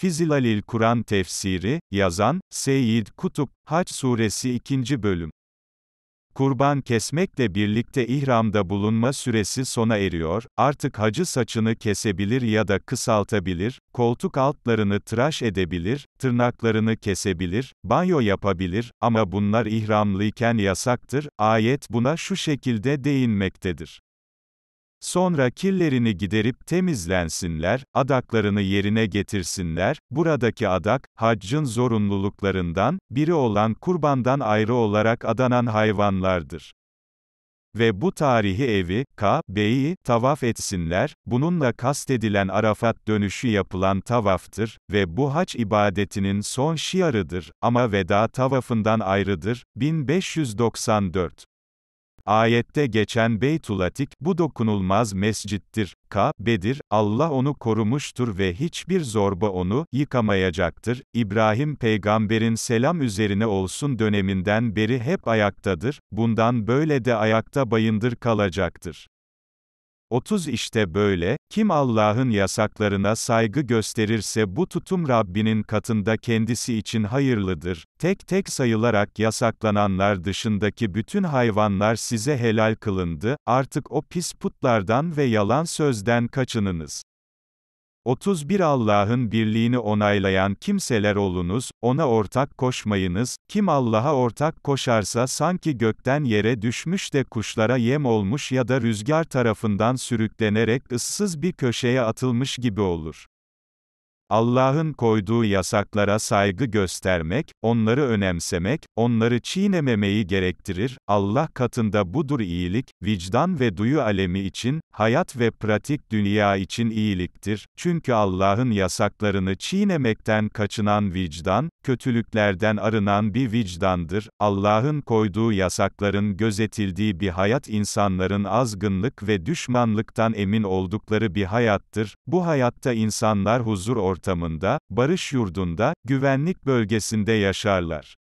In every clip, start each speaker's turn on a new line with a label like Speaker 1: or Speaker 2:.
Speaker 1: Fizilalil Kur'an tefsiri, yazan, Seyyid Kutup, Haç Suresi 2. Bölüm. Kurban kesmekle birlikte ihramda bulunma süresi sona eriyor, artık hacı saçını kesebilir ya da kısaltabilir, koltuk altlarını tıraş edebilir, tırnaklarını kesebilir, banyo yapabilir, ama bunlar ihramlıyken yasaktır, ayet buna şu şekilde değinmektedir. Sonra kirlerini giderip temizlensinler, adaklarını yerine getirsinler. Buradaki adak, haccın zorunluluklarından, biri olan kurbandan ayrı olarak adanan hayvanlardır ve bu tarihi evi, Kabe'yi, tavaf etsinler, bununla kastedilen Arafat dönüşü yapılan tavaftır ve bu haç ibadetinin son şiarıdır ama veda tavafından ayrıdır, 1594. Ayette geçen Beytulatik, bu dokunulmaz mescittir. K. Bedir, Allah onu korumuştur ve hiçbir zorba onu, yıkamayacaktır. İbrahim peygamberin selam üzerine olsun döneminden beri hep ayaktadır, bundan böyle de ayakta bayındır kalacaktır. 30 işte böyle, kim Allah'ın yasaklarına saygı gösterirse bu tutum Rabbinin katında kendisi için hayırlıdır. Tek tek sayılarak yasaklananlar dışındaki bütün hayvanlar size helal kılındı, artık o pis putlardan ve yalan sözden kaçınınız. 31 Allah'ın birliğini onaylayan kimseler olunuz, ona ortak koşmayınız, kim Allah'a ortak koşarsa sanki gökten yere düşmüş de kuşlara yem olmuş ya da rüzgar tarafından sürüklenerek ıssız bir köşeye atılmış gibi olur. Allah'ın koyduğu yasaklara saygı göstermek, onları önemsemek, onları çiğnememeyi gerektirir. Allah katında budur iyilik, vicdan ve duyu alemi için, hayat ve pratik dünya için iyiliktir. Çünkü Allah'ın yasaklarını çiğnemekten kaçınan vicdan, kötülüklerden arınan bir vicdandır. Allah'ın koyduğu yasakların gözetildiği bir hayat insanların azgınlık ve düşmanlıktan emin oldukları bir hayattır. Bu hayatta insanlar huzur ortamında ortamında, barış yurdunda, güvenlik bölgesinde yaşarlar.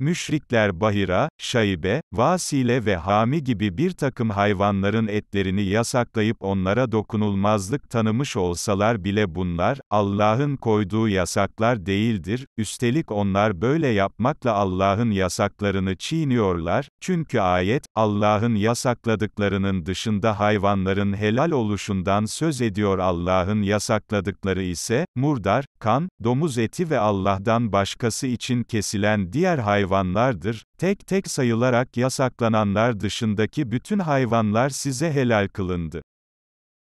Speaker 1: Müşrikler bahira, şaibe, vasile ve hami gibi bir takım hayvanların etlerini yasaklayıp onlara dokunulmazlık tanımış olsalar bile bunlar, Allah'ın koyduğu yasaklar değildir, üstelik onlar böyle yapmakla Allah'ın yasaklarını çiğniyorlar, çünkü ayet, Allah'ın yasakladıklarının dışında hayvanların helal oluşundan söz ediyor Allah'ın yasakladıkları ise, murdar, kan, domuz eti ve Allah'dan başkası için kesilen diğer hayvanlar, hayvanlardır, tek tek sayılarak yasaklananlar dışındaki bütün hayvanlar size helal kılındı.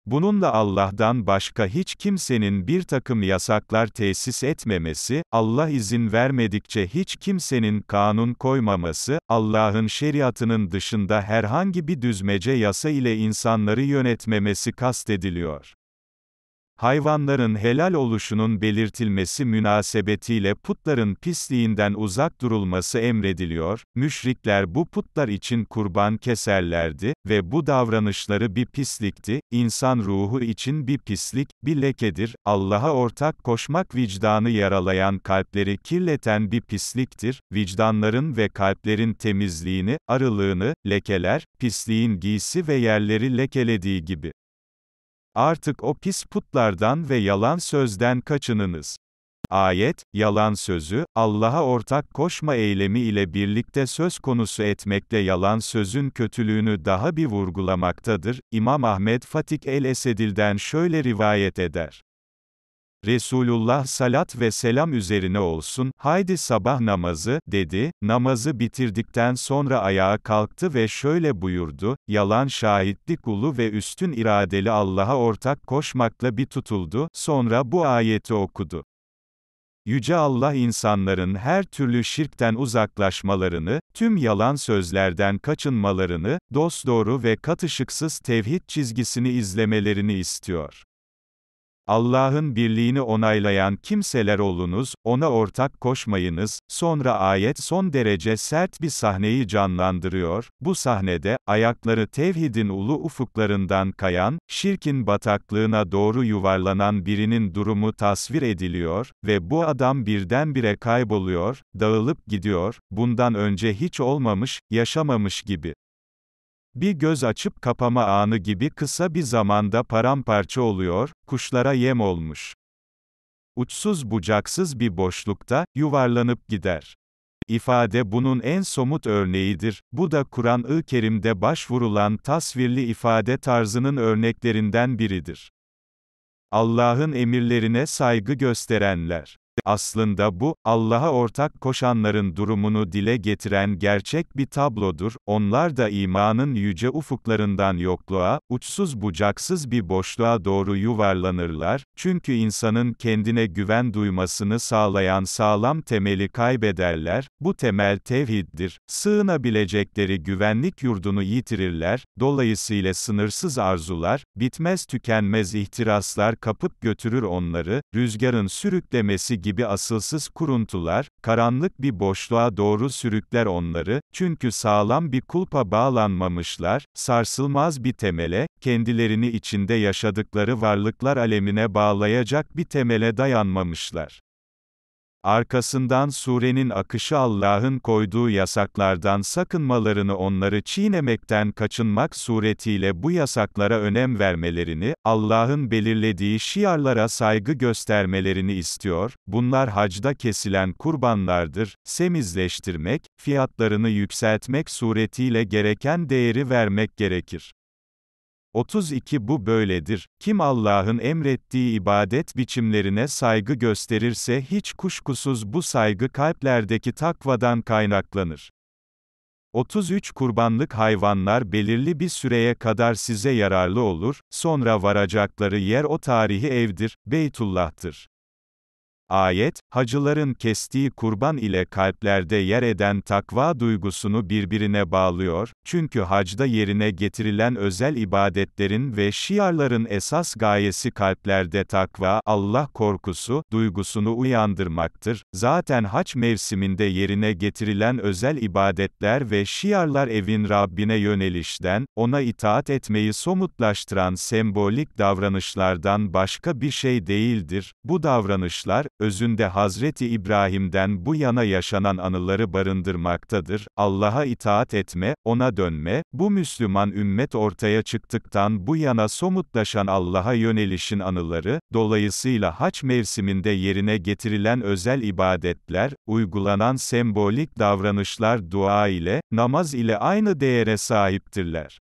Speaker 1: Bununla Allah'tan başka hiç kimsenin bir takım yasaklar tesis etmemesi, Allah izin vermedikçe hiç kimsenin kanun koymaması, Allah'ın şeriatının dışında herhangi bir düzmece yasa ile insanları yönetmemesi kastediliyor. Hayvanların helal oluşunun belirtilmesi münasebetiyle putların pisliğinden uzak durulması emrediliyor, müşrikler bu putlar için kurban keserlerdi ve bu davranışları bir pislikti, insan ruhu için bir pislik, bir lekedir, Allah'a ortak koşmak vicdanı yaralayan kalpleri kirleten bir pisliktir, vicdanların ve kalplerin temizliğini, arılığını, lekeler, pisliğin giysi ve yerleri lekelediği gibi. Artık o pis putlardan ve yalan sözden kaçınınız. Ayet, yalan sözü, Allah'a ortak koşma eylemi ile birlikte söz konusu etmekle yalan sözün kötülüğünü daha bir vurgulamaktadır. İmam Ahmed Fatik el-Esedil'den şöyle rivayet eder. Resulullah salat ve selam üzerine olsun, haydi sabah namazı, dedi, namazı bitirdikten sonra ayağa kalktı ve şöyle buyurdu, yalan şahitlik ulu ve üstün iradeli Allah'a ortak koşmakla bir tutuldu, sonra bu ayeti okudu. Yüce Allah insanların her türlü şirkten uzaklaşmalarını, tüm yalan sözlerden kaçınmalarını, dosdoğru ve katışıksız tevhid çizgisini izlemelerini istiyor. Allah'ın birliğini onaylayan kimseler olunuz, ona ortak koşmayınız, sonra ayet son derece sert bir sahneyi canlandırıyor, bu sahnede, ayakları tevhidin ulu ufuklarından kayan, şirkin bataklığına doğru yuvarlanan birinin durumu tasvir ediliyor ve bu adam birdenbire kayboluyor, dağılıp gidiyor, bundan önce hiç olmamış, yaşamamış gibi. Bir göz açıp kapama anı gibi kısa bir zamanda paramparça oluyor, kuşlara yem olmuş. Uçsuz bucaksız bir boşlukta, yuvarlanıp gider. İfade bunun en somut örneğidir, bu da Kur'an-ı Kerim'de başvurulan tasvirli ifade tarzının örneklerinden biridir. Allah'ın emirlerine saygı gösterenler. Aslında bu, Allah'a ortak koşanların durumunu dile getiren gerçek bir tablodur, onlar da imanın yüce ufuklarından yokluğa, uçsuz bucaksız bir boşluğa doğru yuvarlanırlar, çünkü insanın kendine güven duymasını sağlayan sağlam temeli kaybederler, bu temel tevhiddir, sığınabilecekleri güvenlik yurdunu yitirirler, dolayısıyla sınırsız arzular, bitmez tükenmez ihtiraslar kapıp götürür onları, rüzgarın sürüklemesi gibi asılsız kuruntular, karanlık bir boşluğa doğru sürükler onları, çünkü sağlam bir kulpa bağlanmamışlar, sarsılmaz bir temele, kendilerini içinde yaşadıkları varlıklar alemine bağlayacak bir temele dayanmamışlar. Arkasından surenin akışı Allah'ın koyduğu yasaklardan sakınmalarını onları çiğnemekten kaçınmak suretiyle bu yasaklara önem vermelerini, Allah'ın belirlediği şiarlara saygı göstermelerini istiyor, bunlar hacda kesilen kurbanlardır, semizleştirmek, fiyatlarını yükseltmek suretiyle gereken değeri vermek gerekir. 32 Bu böyledir. Kim Allah'ın emrettiği ibadet biçimlerine saygı gösterirse hiç kuşkusuz bu saygı kalplerdeki takvadan kaynaklanır. 33 Kurbanlık hayvanlar belirli bir süreye kadar size yararlı olur, sonra varacakları yer o tarihi evdir, Beytullah'tır. Ayet, hacıların kestiği kurban ile kalplerde yer eden takva duygusunu birbirine bağlıyor, çünkü hacda yerine getirilen özel ibadetlerin ve şiarların esas gayesi kalplerde takva, Allah korkusu, duygusunu uyandırmaktır. Zaten haç mevsiminde yerine getirilen özel ibadetler ve şiarlar evin Rabbine yönelişten, ona itaat etmeyi somutlaştıran sembolik davranışlardan başka bir şey değildir. Bu davranışlar, özünde Hazreti İbrahim'den bu yana yaşanan anıları barındırmaktadır. Allah'a itaat etme, ona dönme, bu Müslüman ümmet ortaya çıktıktan bu yana somutlaşan Allah'a yönelişin anıları, dolayısıyla haç mevsiminde yerine getirilen özel ibadetler, uygulanan sembolik davranışlar dua ile, namaz ile aynı değere sahiptirler.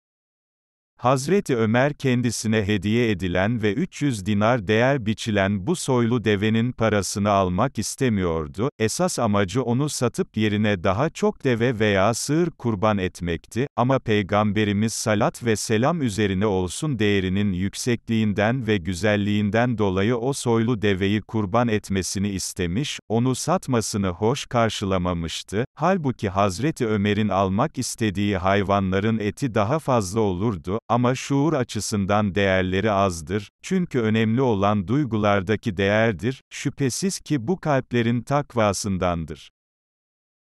Speaker 1: Hazreti Ömer kendisine hediye edilen ve 300 dinar değer biçilen bu soylu devenin parasını almak istemiyordu, esas amacı onu satıp yerine daha çok deve veya sığır kurban etmekti, ama Peygamberimiz salat ve selam üzerine olsun değerinin yüksekliğinden ve güzelliğinden dolayı o soylu deveyi kurban etmesini istemiş, onu satmasını hoş karşılamamıştı, halbuki Hazreti Ömer'in almak istediği hayvanların eti daha fazla olurdu, ama şuur açısından değerleri azdır, çünkü önemli olan duygulardaki değerdir, şüphesiz ki bu kalplerin takvasındandır.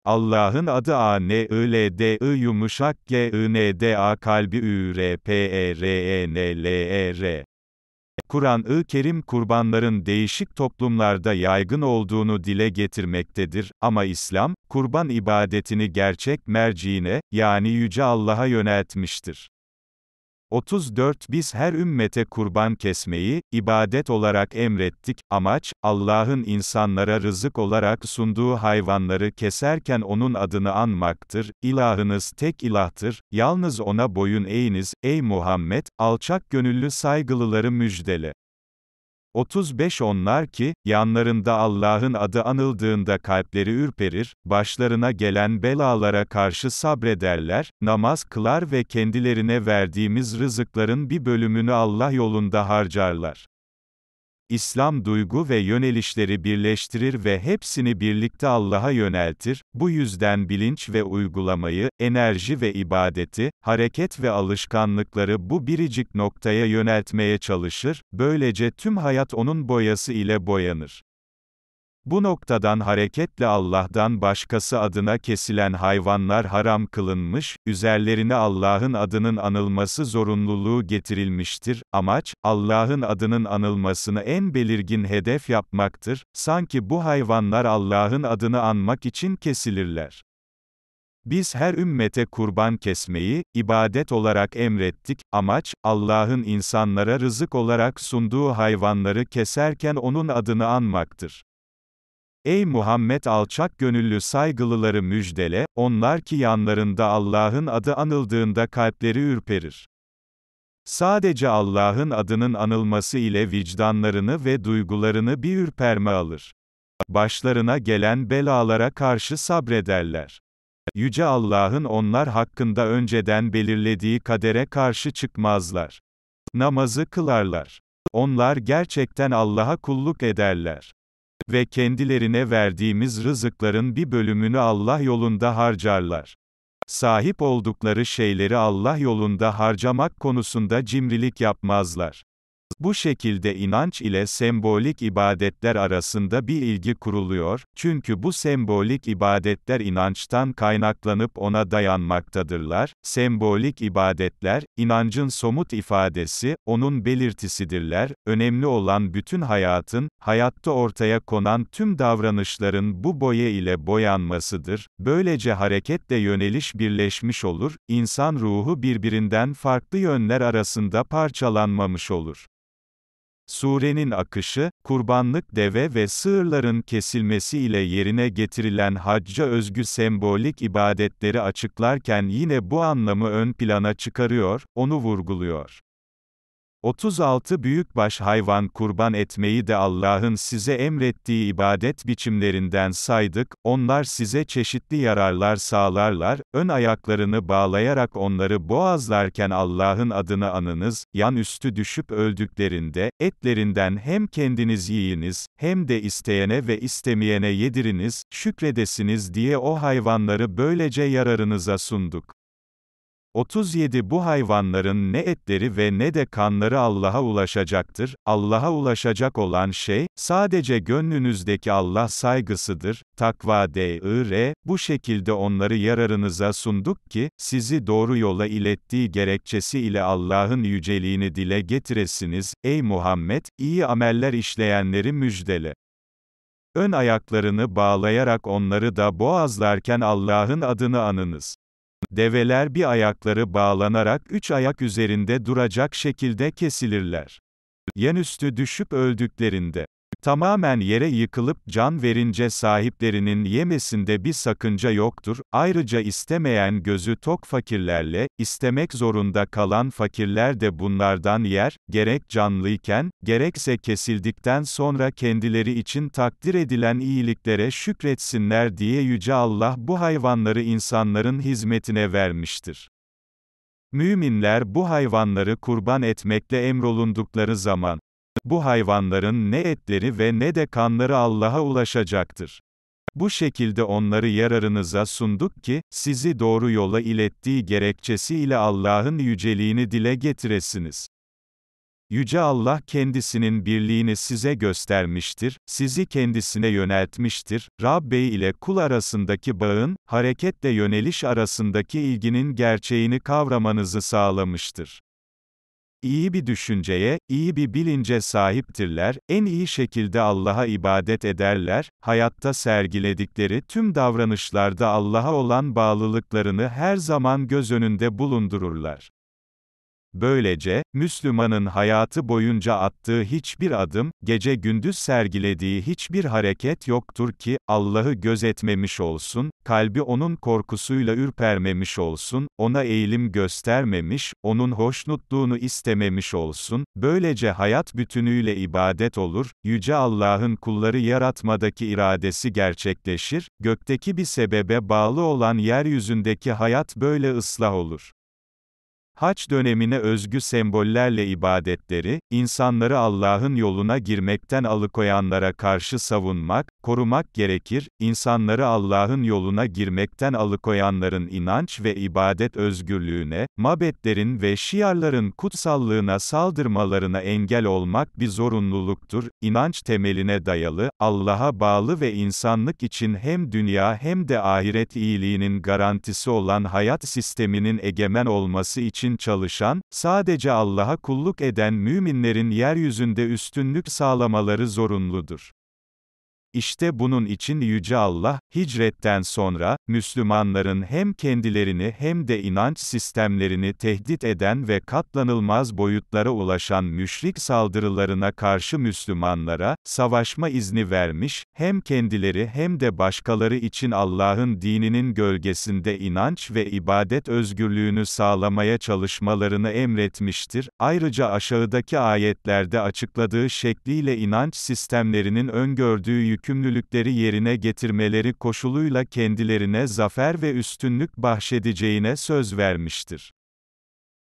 Speaker 1: Allah'ın adı a n i l d i yumuşak g i n d a kalbi ü r p e r e n l e r. Kur'an-ı Kerim kurbanların değişik toplumlarda yaygın olduğunu dile getirmektedir ama İslam, kurban ibadetini gerçek merciine, yani Yüce Allah'a yöneltmiştir. 34 Biz her ümmete kurban kesmeyi, ibadet olarak emrettik, amaç, Allah'ın insanlara rızık olarak sunduğu hayvanları keserken onun adını anmaktır, İlahınız tek ilahtır, yalnız ona boyun eğiniz, ey Muhammed, alçak gönüllü saygılıları müjdele. 35 Onlar ki, yanlarında Allah'ın adı anıldığında kalpleri ürperir, başlarına gelen belalara karşı sabrederler, namaz kılar ve kendilerine verdiğimiz rızıkların bir bölümünü Allah yolunda harcarlar. İslam duygu ve yönelişleri birleştirir ve hepsini birlikte Allah'a yöneltir, bu yüzden bilinç ve uygulamayı, enerji ve ibadeti, hareket ve alışkanlıkları bu biricik noktaya yöneltmeye çalışır, böylece tüm hayat onun boyası ile boyanır. Bu noktadan hareketle Allah'tan başkası adına kesilen hayvanlar haram kılınmış, üzerlerine Allah'ın adının anılması zorunluluğu getirilmiştir. Amaç, Allah'ın adının anılmasını en belirgin hedef yapmaktır. Sanki bu hayvanlar Allah'ın adını anmak için kesilirler. Biz her ümmete kurban kesmeyi, ibadet olarak emrettik, amaç, Allah'ın insanlara rızık olarak sunduğu hayvanları keserken onun adını anmaktır. Ey Muhammed alçak gönüllü saygılıları müjdele, onlar ki yanlarında Allah'ın adı anıldığında kalpleri ürperir. Sadece Allah'ın adının anılması ile vicdanlarını ve duygularını bir ürperme alır. Başlarına gelen belalara karşı sabrederler. Yüce Allah'ın onlar hakkında önceden belirlediği kadere karşı çıkmazlar. Namazı kılarlar. Onlar gerçekten Allah'a kulluk ederler ve kendilerine verdiğimiz rızıkların bir bölümünü Allah yolunda harcarlar. Sahip oldukları şeyleri Allah yolunda harcamak konusunda cimrilik yapmazlar. Bu şekilde inanç ile sembolik ibadetler arasında bir ilgi kuruluyor, çünkü bu sembolik ibadetler inançtan kaynaklanıp ona dayanmaktadırlar, sembolik ibadetler, inancın somut ifadesi, onun belirtisidirler, önemli olan bütün hayatın, hayatta ortaya konan tüm davranışların bu boya ile boyanmasıdır, böylece hareketle yöneliş birleşmiş olur, insan ruhu birbirinden farklı yönler arasında parçalanmamış olur. Surenin akışı, kurbanlık deve ve sığırların kesilmesi ile yerine getirilen hacca özgü sembolik ibadetleri açıklarken yine bu anlamı ön plana çıkarıyor, onu vurguluyor. 36 büyükbaş hayvan kurban etmeyi de Allah'ın size emrettiği ibadet biçimlerinden saydık, onlar size çeşitli yararlar sağlarlar, ön ayaklarını bağlayarak onları boğazlarken Allah'ın adını anınız, yan üstü düşüp öldüklerinde, etlerinden hem kendiniz yiyiniz, hem de isteyene ve istemeyene yediriniz, şükredesiniz diye o hayvanları böylece yararınıza sunduk. 37 Bu hayvanların ne etleri ve ne de kanları Allah'a ulaşacaktır. Allah'a ulaşacak olan şey, sadece gönlünüzdeki Allah saygısıdır. Takva dir, bu şekilde onları yararınıza sunduk ki, sizi doğru yola ilettiği gerekçesi ile Allah'ın yüceliğini dile getiresiniz. Ey Muhammed, iyi ameller işleyenleri müjdele. Ön ayaklarını bağlayarak onları da boğazlarken Allah'ın adını anınız develer bir ayakları bağlanarak üç ayak üzerinde duracak şekilde kesilirler. üstü düşüp öldüklerinde, tamamen yere yıkılıp can verince sahiplerinin yemesinde bir sakınca yoktur. Ayrıca istemeyen gözü tok fakirlerle, istemek zorunda kalan fakirler de bunlardan yer, gerek canlıyken, gerekse kesildikten sonra kendileri için takdir edilen iyiliklere şükretsinler diye Yüce Allah bu hayvanları insanların hizmetine vermiştir. Müminler bu hayvanları kurban etmekle emrolundukları zaman, bu hayvanların ne etleri ve ne de kanları Allah'a ulaşacaktır. Bu şekilde onları yararınıza sunduk ki, sizi doğru yola ilettiği gerekçesiyle Allah'ın yüceliğini dile getiresiniz. Yüce Allah kendisinin birliğini size göstermiştir, sizi kendisine yöneltmiştir, Rabbe ile kul arasındaki bağın, hareketle yöneliş arasındaki ilginin gerçeğini kavramanızı sağlamıştır. İyi bir düşünceye, iyi bir bilince sahiptirler, en iyi şekilde Allah'a ibadet ederler, hayatta sergiledikleri tüm davranışlarda Allah'a olan bağlılıklarını her zaman göz önünde bulundururlar. Böylece, Müslümanın hayatı boyunca attığı hiçbir adım, gece gündüz sergilediği hiçbir hareket yoktur ki, Allah'ı gözetmemiş olsun, kalbi onun korkusuyla ürpermemiş olsun, ona eğilim göstermemiş, onun hoşnutluğunu istememiş olsun, böylece hayat bütünüyle ibadet olur, Yüce Allah'ın kulları yaratmadaki iradesi gerçekleşir, gökteki bir sebebe bağlı olan yeryüzündeki hayat böyle ıslah olur. Haç dönemine özgü sembollerle ibadetleri, insanları Allah'ın yoluna girmekten alıkoyanlara karşı savunmak, korumak gerekir, insanları Allah'ın yoluna girmekten alıkoyanların inanç ve ibadet özgürlüğüne, mabetlerin ve şiarların kutsallığına saldırmalarına engel olmak bir zorunluluktur, inanç temeline dayalı, Allah'a bağlı ve insanlık için hem dünya hem de ahiret iyiliğinin garantisi olan hayat sisteminin egemen olması için için çalışan, sadece Allah'a kulluk eden müminlerin yeryüzünde üstünlük sağlamaları zorunludur. İşte bunun için Yüce Allah, hicretten sonra, Müslümanların hem kendilerini hem de inanç sistemlerini tehdit eden ve katlanılmaz boyutlara ulaşan müşrik saldırılarına karşı Müslümanlara, savaşma izni vermiş, hem kendileri hem de başkaları için Allah'ın dininin gölgesinde inanç ve ibadet özgürlüğünü sağlamaya çalışmalarını emretmiştir. Ayrıca aşağıdaki ayetlerde açıkladığı şekliyle inanç sistemlerinin öngördüğü yük yükümlülükleri yerine getirmeleri koşuluyla kendilerine zafer ve üstünlük bahşedeceğine söz vermiştir.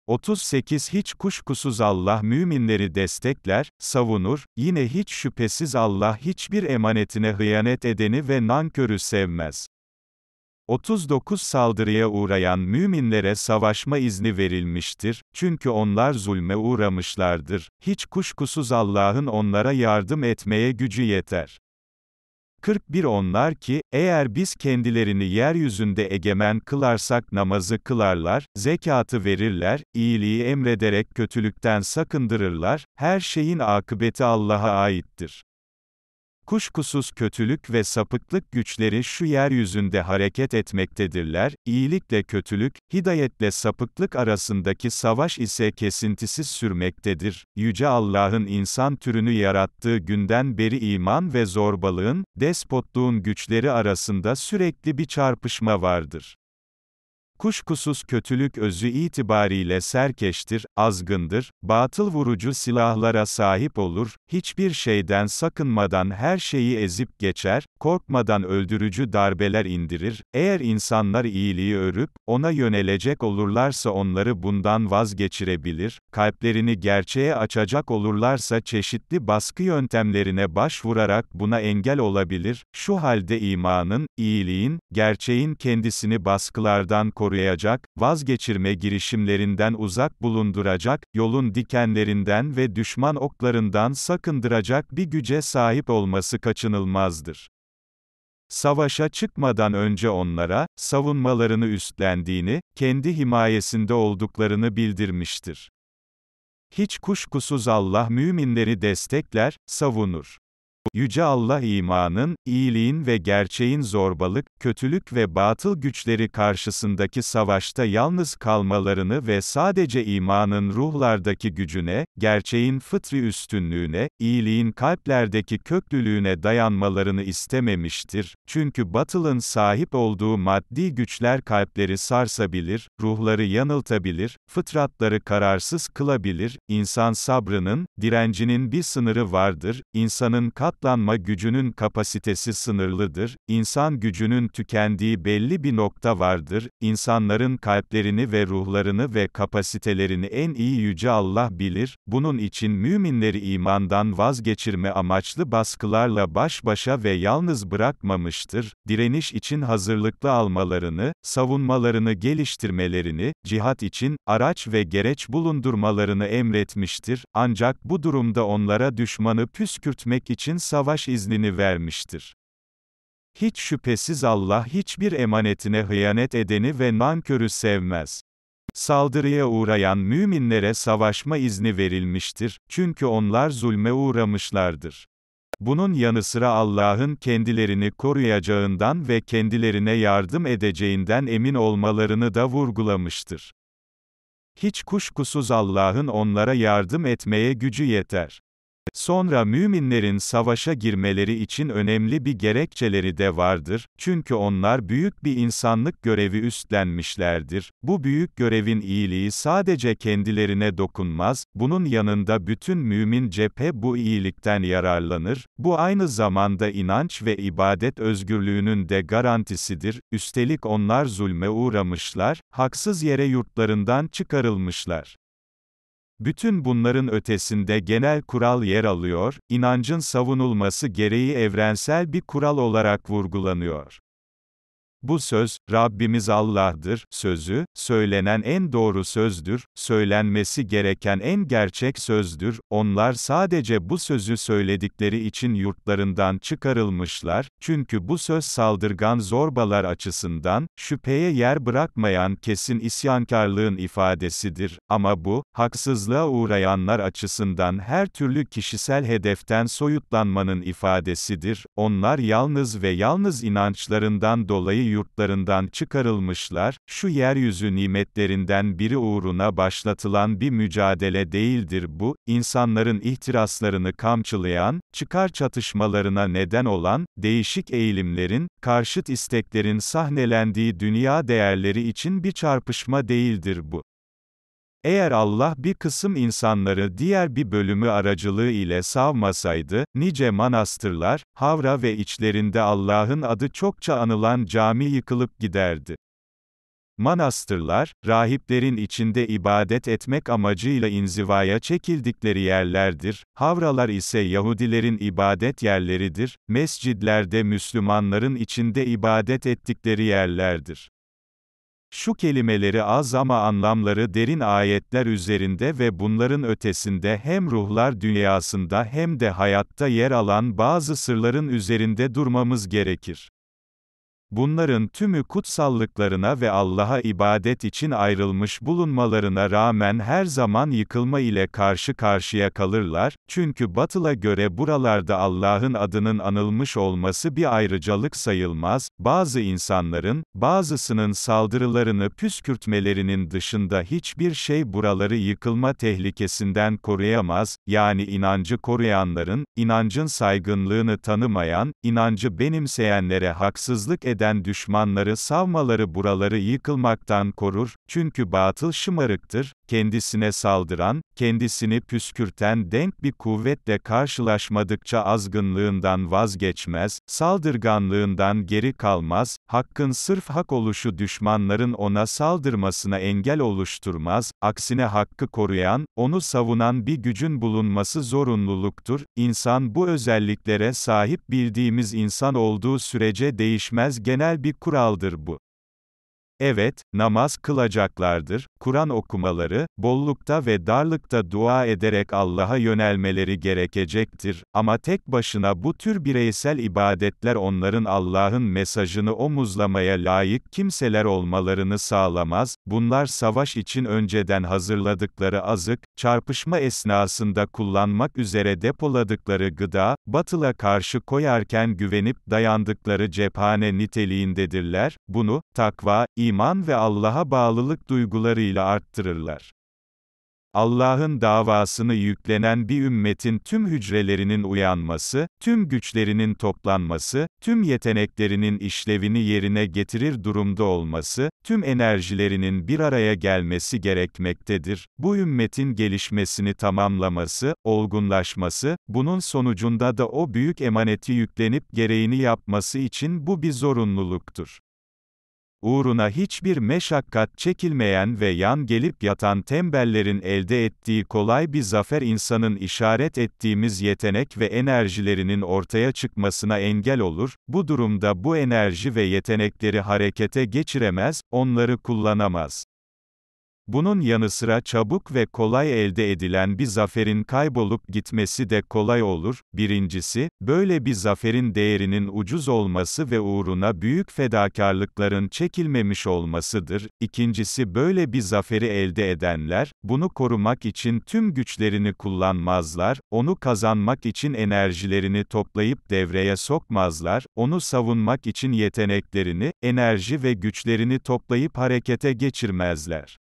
Speaker 1: 38 Hiç kuşkusuz Allah müminleri destekler, savunur, yine hiç şüphesiz Allah hiçbir emanetine hıyanet edeni ve nankörü sevmez. 39 Saldırıya uğrayan müminlere savaşma izni verilmiştir, çünkü onlar zulme uğramışlardır, hiç kuşkusuz Allah'ın onlara yardım etmeye gücü yeter. 41 Onlar ki, eğer biz kendilerini yeryüzünde egemen kılarsak namazı kılarlar, zekatı verirler, iyiliği emrederek kötülükten sakındırırlar, her şeyin akıbeti Allah'a aittir. Kuşkusuz kötülük ve sapıklık güçleri şu yeryüzünde hareket etmektedirler, iyilikle kötülük, hidayetle sapıklık arasındaki savaş ise kesintisiz sürmektedir. Yüce Allah'ın insan türünü yarattığı günden beri iman ve zorbalığın, despotluğun güçleri arasında sürekli bir çarpışma vardır. Kuşkusuz kötülük özü itibariyle serkeştir, azgındır, batıl vurucu silahlara sahip olur, hiçbir şeyden sakınmadan her şeyi ezip geçer, korkmadan öldürücü darbeler indirir, eğer insanlar iyiliği örüp, ona yönelecek olurlarsa onları bundan vazgeçirebilir, kalplerini gerçeğe açacak olurlarsa çeşitli baskı yöntemlerine başvurarak buna engel olabilir, şu halde imanın, iyiliğin, gerçeğin kendisini baskılardan koruyacaktır koruyacak, vazgeçirme girişimlerinden uzak bulunduracak, yolun dikenlerinden ve düşman oklarından sakındıracak bir güce sahip olması kaçınılmazdır. Savaşa çıkmadan önce onlara, savunmalarını üstlendiğini, kendi himayesinde olduklarını bildirmiştir. Hiç kuşkusuz Allah müminleri destekler, savunur. Yüce Allah imanın, iyiliğin ve gerçeğin zorbalık, kötülük ve batıl güçleri karşısındaki savaşta yalnız kalmalarını ve sadece imanın ruhlardaki gücüne, gerçeğin fıtri üstünlüğüne, iyiliğin kalplerdeki köklülüğüne dayanmalarını istememiştir. Çünkü batılın sahip olduğu maddi güçler kalpleri sarsabilir, ruhları yanıltabilir, fıtratları kararsız kılabilir, insan sabrının, direncinin bir sınırı vardır, insanın katlanabilir, odaklanma gücünün kapasitesi sınırlıdır, insan gücünün tükendiği belli bir nokta vardır, insanların kalplerini ve ruhlarını ve kapasitelerini en iyi Yüce Allah bilir, bunun için müminleri imandan vazgeçirme amaçlı baskılarla baş başa ve yalnız bırakmamıştır, direniş için hazırlıklı almalarını, savunmalarını geliştirmelerini, cihat için, araç ve gereç bulundurmalarını emretmiştir, ancak bu durumda onlara düşmanı püskürtmek için savaş iznini vermiştir. Hiç şüphesiz Allah hiçbir emanetine hıyanet edeni ve nankörü sevmez. Saldırıya uğrayan müminlere savaşma izni verilmiştir, çünkü onlar zulme uğramışlardır. Bunun yanı sıra Allah'ın kendilerini koruyacağından ve kendilerine yardım edeceğinden emin olmalarını da vurgulamıştır. Hiç kuşkusuz Allah'ın onlara yardım etmeye gücü yeter. Sonra müminlerin savaşa girmeleri için önemli bir gerekçeleri de vardır, çünkü onlar büyük bir insanlık görevi üstlenmişlerdir. Bu büyük görevin iyiliği sadece kendilerine dokunmaz, bunun yanında bütün mümin cephe bu iyilikten yararlanır, bu aynı zamanda inanç ve ibadet özgürlüğünün de garantisidir, üstelik onlar zulme uğramışlar, haksız yere yurtlarından çıkarılmışlar. Bütün bunların ötesinde genel kural yer alıyor, inancın savunulması gereği evrensel bir kural olarak vurgulanıyor. Bu söz, Rabbimiz Allah'dır, sözü, söylenen en doğru sözdür, söylenmesi gereken en gerçek sözdür, onlar sadece bu sözü söyledikleri için yurtlarından çıkarılmışlar, çünkü bu söz saldırgan zorbalar açısından, şüpheye yer bırakmayan kesin isyankarlığın ifadesidir, ama bu, haksızlığa uğrayanlar açısından her türlü kişisel hedeften soyutlanmanın ifadesidir, onlar yalnız ve yalnız inançlarından dolayı yurtlarından çıkarılmışlar, şu yeryüzü nimetlerinden biri uğruna başlatılan bir mücadele değildir bu, insanların ihtiraslarını kamçılayan, çıkar çatışmalarına neden olan, değişik eğilimlerin, karşıt isteklerin sahnelendiği dünya değerleri için bir çarpışma değildir bu. Eğer Allah bir kısım insanları diğer bir bölümü aracılığı ile savmasaydı, nice manastırlar, havra ve içlerinde Allah'ın adı çokça anılan cami yıkılıp giderdi. Manastırlar, rahiplerin içinde ibadet etmek amacıyla inzivaya çekildikleri yerlerdir, havralar ise Yahudilerin ibadet yerleridir, mescidlerde Müslümanların içinde ibadet ettikleri yerlerdir. Şu kelimeleri az ama anlamları derin ayetler üzerinde ve bunların ötesinde hem ruhlar dünyasında hem de hayatta yer alan bazı sırların üzerinde durmamız gerekir. Bunların tümü kutsallıklarına ve Allah'a ibadet için ayrılmış bulunmalarına rağmen her zaman yıkılma ile karşı karşıya kalırlar, çünkü batıla göre buralarda Allah'ın adının anılmış olması bir ayrıcalık sayılmaz, bazı insanların, bazısının saldırılarını püskürtmelerinin dışında hiçbir şey buraları yıkılma tehlikesinden koruyamaz, yani inancı koruyanların, inancın saygınlığını tanımayan, inancı benimseyenlere haksızlık eden eden düşmanları savmaları buraları yıkılmaktan korur, çünkü batıl şımarıktır, kendisine saldıran, kendisini püskürten denk bir kuvvetle karşılaşmadıkça azgınlığından vazgeçmez, saldırganlığından geri kalmaz, hakkın sırf hak oluşu düşmanların ona saldırmasına engel oluşturmaz, aksine hakkı koruyan, onu savunan bir gücün bulunması zorunluluktur, İnsan bu özelliklere sahip bildiğimiz insan olduğu sürece değişmez genel bir kuraldır bu. Evet, namaz kılacaklardır, Kur'an okumaları, bollukta ve darlıkta dua ederek Allah'a yönelmeleri gerekecektir, ama tek başına bu tür bireysel ibadetler onların Allah'ın mesajını omuzlamaya layık kimseler olmalarını sağlamaz, bunlar savaş için önceden hazırladıkları azık, çarpışma esnasında kullanmak üzere depoladıkları gıda, batıla karşı koyarken güvenip dayandıkları cephane niteliğindedirler, bunu, takva, iman, iman ve Allah'a bağlılık duygularıyla arttırırlar. Allah'ın davasını yüklenen bir ümmetin tüm hücrelerinin uyanması, tüm güçlerinin toplanması, tüm yeteneklerinin işlevini yerine getirir durumda olması, tüm enerjilerinin bir araya gelmesi gerekmektedir. Bu ümmetin gelişmesini tamamlaması, olgunlaşması, bunun sonucunda da o büyük emaneti yüklenip gereğini yapması için bu bir zorunluluktur uğruna hiçbir meşakkat çekilmeyen ve yan gelip yatan tembellerin elde ettiği kolay bir zafer insanın işaret ettiğimiz yetenek ve enerjilerinin ortaya çıkmasına engel olur, bu durumda bu enerji ve yetenekleri harekete geçiremez, onları kullanamaz. Bunun yanı sıra çabuk ve kolay elde edilen bir zaferin kaybolup gitmesi de kolay olur. Birincisi, böyle bir zaferin değerinin ucuz olması ve uğruna büyük fedakarlıkların çekilmemiş olmasıdır. İkincisi, böyle bir zaferi elde edenler, bunu korumak için tüm güçlerini kullanmazlar, onu kazanmak için enerjilerini toplayıp devreye sokmazlar, onu savunmak için yeteneklerini, enerji ve güçlerini toplayıp harekete geçirmezler.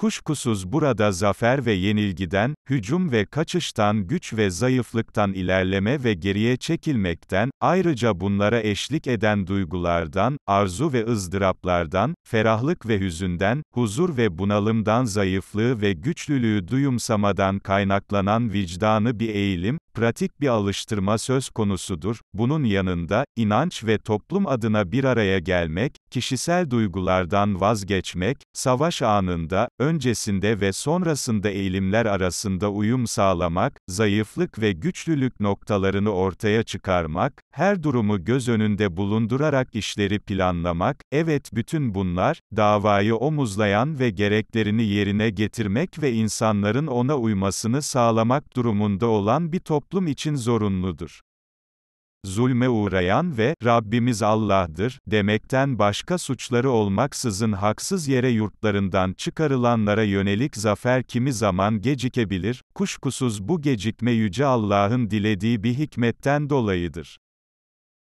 Speaker 1: Kuşkusuz burada zafer ve yenilgiden, hücum ve kaçıştan güç ve zayıflıktan ilerleme ve geriye çekilmekten, ayrıca bunlara eşlik eden duygulardan, arzu ve ızdıraplardan, ferahlık ve hüzünden, huzur ve bunalımdan zayıflığı ve güçlülüğü duyumsamadan kaynaklanan vicdanı bir eğilim, pratik bir alıştırma söz konusudur. Bunun yanında, inanç ve toplum adına bir araya gelmek, kişisel duygulardan vazgeçmek, savaş anında, öncesinde ve sonrasında eğilimler arasında uyum sağlamak, zayıflık ve güçlülük noktalarını ortaya çıkarmak, her durumu göz önünde bulundurarak işleri planlamak, evet bütün bunlar, davayı omuzlayan ve gereklerini yerine getirmek ve insanların ona uymasını sağlamak durumunda olan bir toplum için zorunludur zulme uğrayan ve Rabbimiz Allah'dır demekten başka suçları olmaksızın haksız yere yurtlarından çıkarılanlara yönelik zafer kimi zaman gecikebilir, kuşkusuz bu gecikme yüce Allah'ın dilediği bir hikmetten dolayıdır.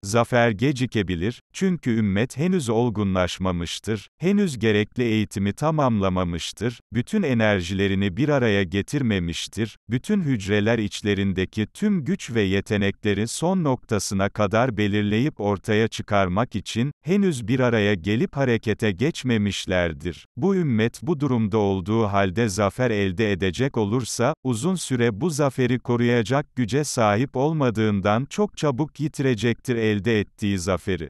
Speaker 1: Zafer gecikebilir, çünkü ümmet henüz olgunlaşmamıştır, henüz gerekli eğitimi tamamlamamıştır, bütün enerjilerini bir araya getirmemiştir, bütün hücreler içlerindeki tüm güç ve yetenekleri son noktasına kadar belirleyip ortaya çıkarmak için, henüz bir araya gelip harekete geçmemişlerdir. Bu ümmet bu durumda olduğu halde zafer elde edecek olursa, uzun süre bu zaferi koruyacak güce sahip olmadığından çok çabuk yitirecektir elde ettiği zaferi.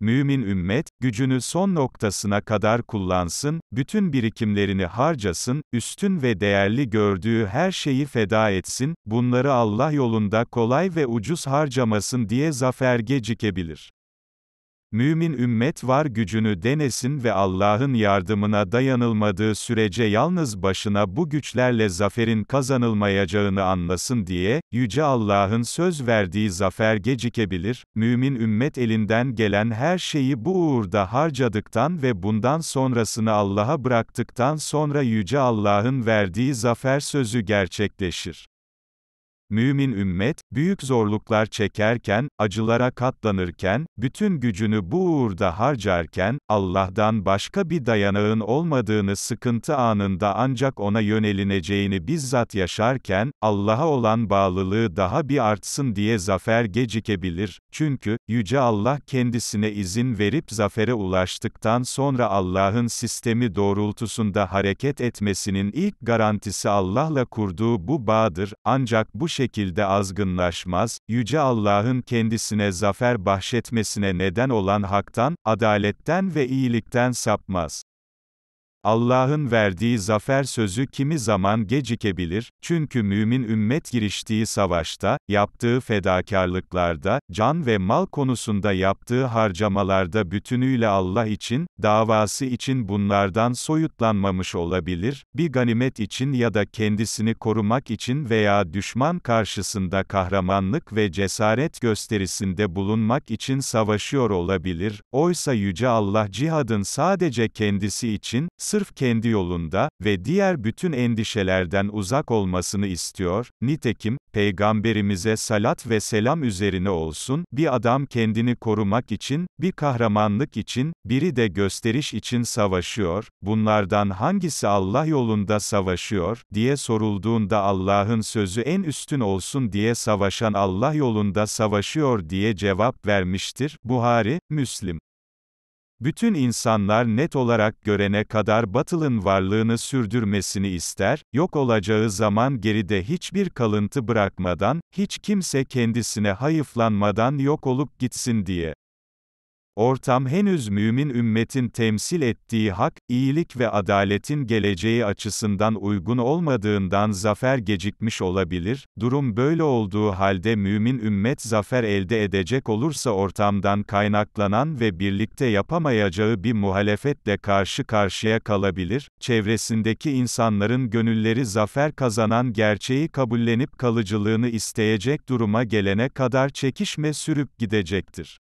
Speaker 1: Mümin ümmet, gücünü son noktasına kadar kullansın, bütün birikimlerini harcasın, üstün ve değerli gördüğü her şeyi feda etsin, bunları Allah yolunda kolay ve ucuz harcamasın diye zafer gecikebilir. Mümin ümmet var gücünü denesin ve Allah'ın yardımına dayanılmadığı sürece yalnız başına bu güçlerle zaferin kazanılmayacağını anlasın diye, Yüce Allah'ın söz verdiği zafer gecikebilir, mümin ümmet elinden gelen her şeyi bu uğurda harcadıktan ve bundan sonrasını Allah'a bıraktıktan sonra Yüce Allah'ın verdiği zafer sözü gerçekleşir. Mümin ümmet, büyük zorluklar çekerken, acılara katlanırken, bütün gücünü bu uğurda harcarken, Allah'tan başka bir dayanağın olmadığını sıkıntı anında ancak ona yönelineceğini bizzat yaşarken, Allah'a olan bağlılığı daha bir artsın diye zafer gecikebilir. Çünkü, Yüce Allah kendisine izin verip zafere ulaştıktan sonra Allah'ın sistemi doğrultusunda hareket etmesinin ilk garantisi Allah'la kurduğu bu bağdır, ancak bu şey şekilde azgınlaşmaz, Yüce Allah'ın kendisine zafer bahşetmesine neden olan haktan, adaletten ve iyilikten sapmaz. Allah'ın verdiği zafer sözü kimi zaman gecikebilir, çünkü mümin ümmet giriştiği savaşta, yaptığı fedakarlıklarda, can ve mal konusunda yaptığı harcamalarda bütünüyle Allah için, davası için bunlardan soyutlanmamış olabilir, bir ganimet için ya da kendisini korumak için veya düşman karşısında kahramanlık ve cesaret gösterisinde bulunmak için savaşıyor olabilir, oysa Yüce Allah cihadın sadece kendisi için, sırf kendi yolunda ve diğer bütün endişelerden uzak olmasını istiyor. Nitekim, Peygamberimize salat ve selam üzerine olsun, bir adam kendini korumak için, bir kahramanlık için, biri de gösteriş için savaşıyor, bunlardan hangisi Allah yolunda savaşıyor, diye sorulduğunda Allah'ın sözü en üstün olsun diye savaşan Allah yolunda savaşıyor diye cevap vermiştir, Buhari, Müslim. Bütün insanlar net olarak görene kadar batılın varlığını sürdürmesini ister, yok olacağı zaman geride hiçbir kalıntı bırakmadan, hiç kimse kendisine hayıflanmadan yok olup gitsin diye. Ortam henüz mümin ümmetin temsil ettiği hak, iyilik ve adaletin geleceği açısından uygun olmadığından zafer gecikmiş olabilir, durum böyle olduğu halde mümin ümmet zafer elde edecek olursa ortamdan kaynaklanan ve birlikte yapamayacağı bir muhalefetle karşı karşıya kalabilir, çevresindeki insanların gönülleri zafer kazanan gerçeği kabullenip kalıcılığını isteyecek duruma gelene kadar çekişme sürüp gidecektir.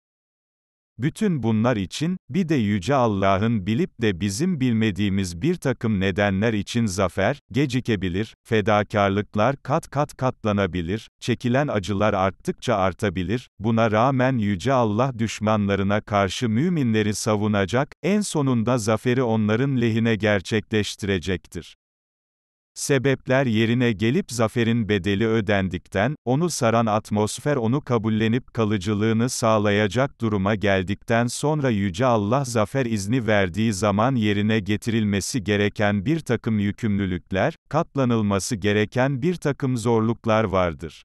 Speaker 1: Bütün bunlar için, bir de Yüce Allah'ın bilip de bizim bilmediğimiz bir takım nedenler için zafer, gecikebilir, fedakarlıklar kat kat katlanabilir, çekilen acılar arttıkça artabilir, buna rağmen Yüce Allah düşmanlarına karşı müminleri savunacak, en sonunda zaferi onların lehine gerçekleştirecektir. Sebepler yerine gelip zaferin bedeli ödendikten, onu saran atmosfer onu kabullenip kalıcılığını sağlayacak duruma geldikten sonra Yüce Allah zafer izni verdiği zaman yerine getirilmesi gereken bir takım yükümlülükler, katlanılması gereken bir takım zorluklar vardır.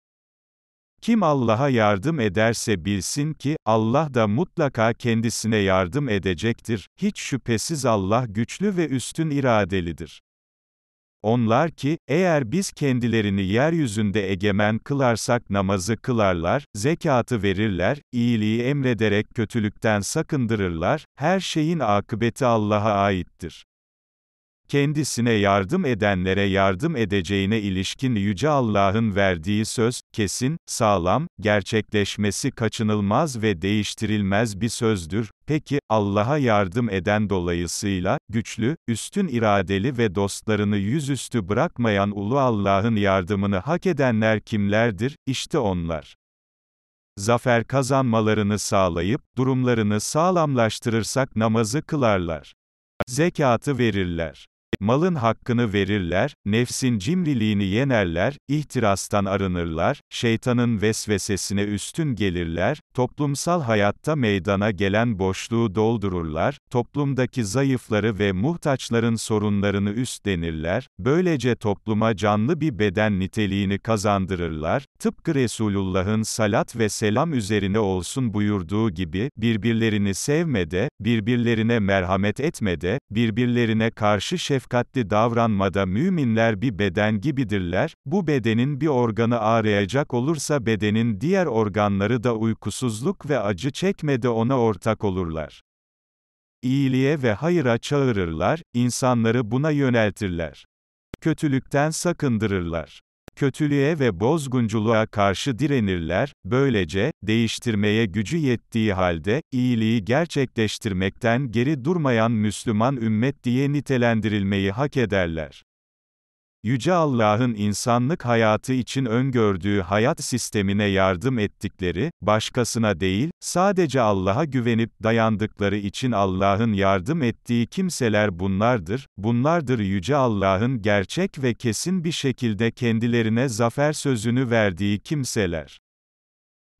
Speaker 1: Kim Allah'a yardım ederse bilsin ki, Allah da mutlaka kendisine yardım edecektir, hiç şüphesiz Allah güçlü ve üstün iradelidir. Onlar ki, eğer biz kendilerini yeryüzünde egemen kılarsak namazı kılarlar, zekatı verirler, iyiliği emrederek kötülükten sakındırırlar, her şeyin akıbeti Allah'a aittir kendisine yardım edenlere yardım edeceğine ilişkin Yüce Allah'ın verdiği söz, kesin, sağlam, gerçekleşmesi kaçınılmaz ve değiştirilmez bir sözdür. Peki, Allah'a yardım eden dolayısıyla, güçlü, üstün iradeli ve dostlarını yüzüstü bırakmayan Ulu Allah'ın yardımını hak edenler kimlerdir? İşte onlar zafer kazanmalarını sağlayıp, durumlarını sağlamlaştırırsak namazı kılarlar. Zekatı verirler malın hakkını verirler, nefsin cimriliğini yenerler, ihtirastan arınırlar, şeytanın vesvesesine üstün gelirler, toplumsal hayatta meydana gelen boşluğu doldururlar, toplumdaki zayıfları ve muhtaçların sorunlarını üstlenirler, böylece topluma canlı bir beden niteliğini kazandırırlar, tıpkı Resulullah'ın salat ve selam üzerine olsun buyurduğu gibi, birbirlerini sevmede, birbirlerine merhamet etmede, birbirlerine karşı şefkat şefkatli davranmada müminler bir beden gibidirler, bu bedenin bir organı ağrıyacak olursa bedenin diğer organları da uykusuzluk ve acı çekmede ona ortak olurlar. İyiliğe ve hayıra çağırırlar, insanları buna yöneltirler. Kötülükten sakındırırlar kötülüğe ve bozgunculuğa karşı direnirler, böylece, değiştirmeye gücü yettiği halde, iyiliği gerçekleştirmekten geri durmayan Müslüman ümmet diye nitelendirilmeyi hak ederler. Yüce Allah'ın insanlık hayatı için öngördüğü hayat sistemine yardım ettikleri, başkasına değil, sadece Allah'a güvenip dayandıkları için Allah'ın yardım ettiği kimseler bunlardır, bunlardır Yüce Allah'ın gerçek ve kesin bir şekilde kendilerine zafer sözünü verdiği kimseler.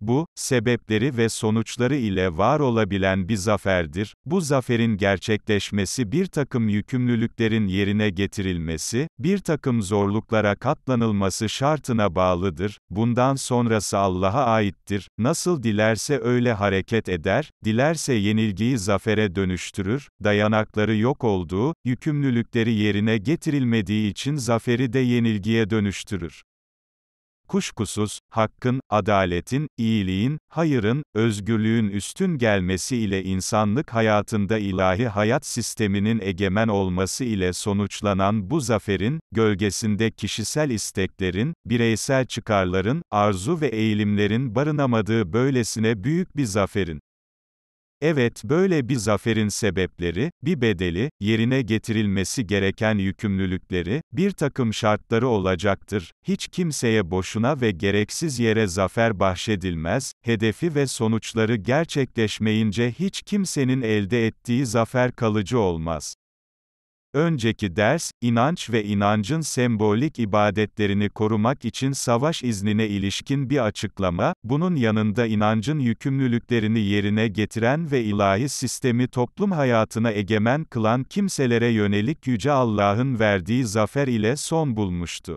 Speaker 1: Bu, sebepleri ve sonuçları ile var olabilen bir zaferdir. Bu zaferin gerçekleşmesi bir takım yükümlülüklerin yerine getirilmesi, bir takım zorluklara katlanılması şartına bağlıdır. Bundan sonrası Allah'a aittir. Nasıl dilerse öyle hareket eder, dilerse yenilgiyi zafere dönüştürür, dayanakları yok olduğu, yükümlülükleri yerine getirilmediği için zaferi de yenilgiye dönüştürür kuşkusuz, hakkın, adaletin, iyiliğin, hayırın, özgürlüğün üstün gelmesi ile insanlık hayatında ilahi hayat sisteminin egemen olması ile sonuçlanan bu zaferin, gölgesinde kişisel isteklerin, bireysel çıkarların, arzu ve eğilimlerin barınamadığı böylesine büyük bir zaferin, Evet böyle bir zaferin sebepleri, bir bedeli, yerine getirilmesi gereken yükümlülükleri, bir takım şartları olacaktır. Hiç kimseye boşuna ve gereksiz yere zafer bahşedilmez, hedefi ve sonuçları gerçekleşmeyince hiç kimsenin elde ettiği zafer kalıcı olmaz. Önceki ders, inanç ve inancın sembolik ibadetlerini korumak için savaş iznine ilişkin bir açıklama, bunun yanında inancın yükümlülüklerini yerine getiren ve ilahi sistemi toplum hayatına egemen kılan kimselere yönelik Yüce Allah'ın verdiği zafer ile son bulmuştu.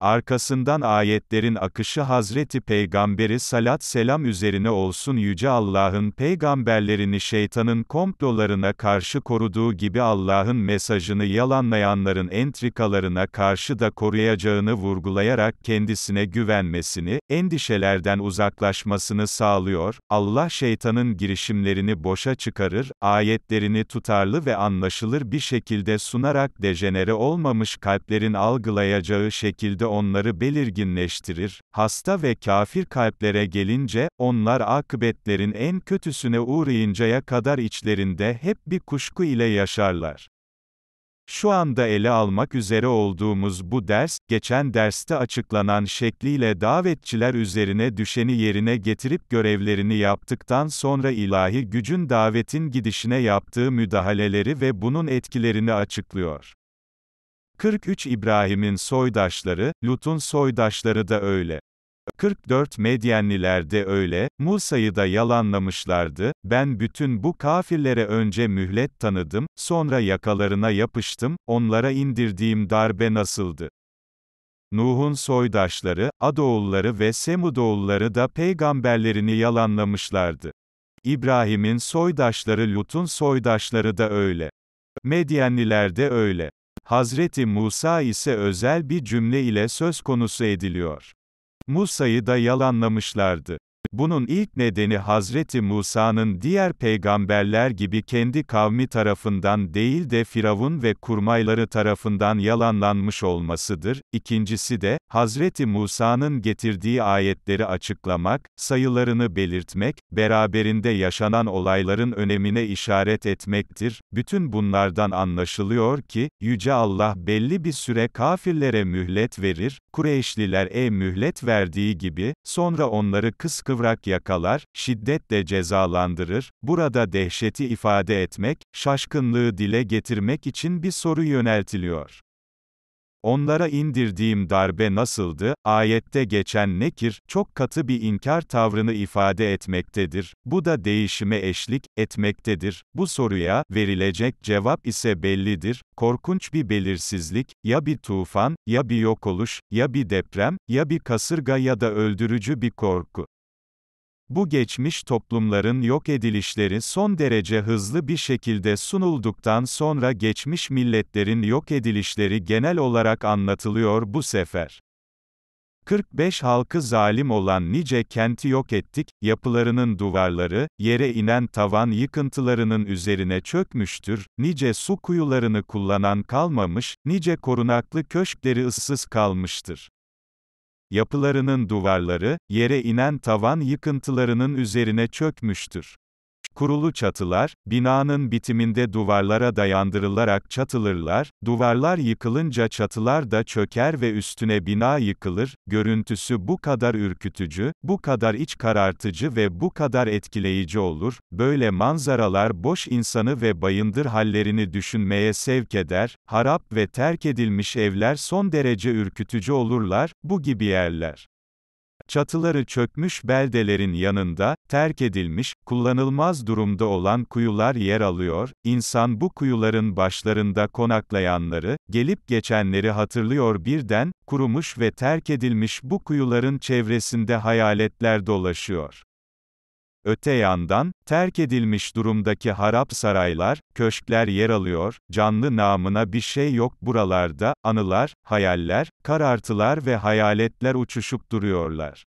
Speaker 1: Arkasından ayetlerin akışı Hazreti Peygamberi salat selam üzerine olsun Yüce Allah'ın peygamberlerini şeytanın komplolarına karşı koruduğu gibi Allah'ın mesajını yalanlayanların entrikalarına karşı da koruyacağını vurgulayarak kendisine güvenmesini, endişelerden uzaklaşmasını sağlıyor, Allah şeytanın girişimlerini boşa çıkarır, ayetlerini tutarlı ve anlaşılır bir şekilde sunarak dejenere olmamış kalplerin algılayacağı şekilde onları belirginleştirir, hasta ve kafir kalplere gelince, onlar akıbetlerin en kötüsüne uğrayıncaya kadar içlerinde hep bir kuşku ile yaşarlar. Şu anda ele almak üzere olduğumuz bu ders, geçen derste açıklanan şekliyle davetçiler üzerine düşeni yerine getirip görevlerini yaptıktan sonra ilahi gücün davetin gidişine yaptığı müdahaleleri ve bunun etkilerini açıklıyor. 43 İbrahim'in soydaşları, Lut'un soydaşları da öyle. 44 Medyenliler de öyle, Musa'yı da yalanlamışlardı, ben bütün bu kafirlere önce mühlet tanıdım, sonra yakalarına yapıştım, onlara indirdiğim darbe nasıldı? Nuh'un soydaşları, Adoğulları ve Semudoğulları da peygamberlerini yalanlamışlardı. İbrahim'in soydaşları Lut'un soydaşları da öyle. Medyenliler de öyle. Hazreti Musa ise özel bir cümle ile söz konusu ediliyor. Musa'yı da yalanlamışlardı. Bunun ilk nedeni Hazreti Musa'nın diğer peygamberler gibi kendi kavmi tarafından değil de Firavun ve kurmayları tarafından yalanlanmış olmasıdır. İkincisi de, Hazreti Musa'nın getirdiği ayetleri açıklamak, sayılarını belirtmek, beraberinde yaşanan olayların önemine işaret etmektir. Bütün bunlardan anlaşılıyor ki, Yüce Allah belli bir süre kafirlere mühlet verir, Kureyşliler e mühlet verdiği gibi, sonra onları kıskı kıvrak yakalar, şiddetle cezalandırır, burada dehşeti ifade etmek, şaşkınlığı dile getirmek için bir soru yöneltiliyor. Onlara indirdiğim darbe nasıldı? Ayette geçen nekir, çok katı bir inkar tavrını ifade etmektedir. Bu da değişime eşlik etmektedir. Bu soruya verilecek cevap ise bellidir. Korkunç bir belirsizlik, ya bir tufan, ya bir yok oluş, ya bir deprem, ya bir kasırga ya da öldürücü bir korku. Bu geçmiş toplumların yok edilişleri son derece hızlı bir şekilde sunulduktan sonra geçmiş milletlerin yok edilişleri genel olarak anlatılıyor bu sefer. 45 halkı zalim olan nice kenti yok ettik, yapılarının duvarları, yere inen tavan yıkıntılarının üzerine çökmüştür, nice su kuyularını kullanan kalmamış, nice korunaklı köşkleri ıssız kalmıştır. Yapılarının duvarları, yere inen tavan yıkıntılarının üzerine çökmüştür. Kurulu çatılar, binanın bitiminde duvarlara dayandırılarak çatılırlar, duvarlar yıkılınca çatılar da çöker ve üstüne bina yıkılır, görüntüsü bu kadar ürkütücü, bu kadar iç karartıcı ve bu kadar etkileyici olur, böyle manzaralar boş insanı ve bayındır hallerini düşünmeye sevk eder, harap ve terk edilmiş evler son derece ürkütücü olurlar, bu gibi yerler çatıları çökmüş beldelerin yanında, terk edilmiş, kullanılmaz durumda olan kuyular yer alıyor, insan bu kuyuların başlarında konaklayanları, gelip geçenleri hatırlıyor birden, kurumuş ve terk edilmiş bu kuyuların çevresinde hayaletler dolaşıyor. Öte yandan, terk edilmiş durumdaki harap saraylar, köşkler yer alıyor, canlı namına bir şey yok buralarda, anılar, hayaller, karartılar ve hayaletler uçuşup duruyorlar.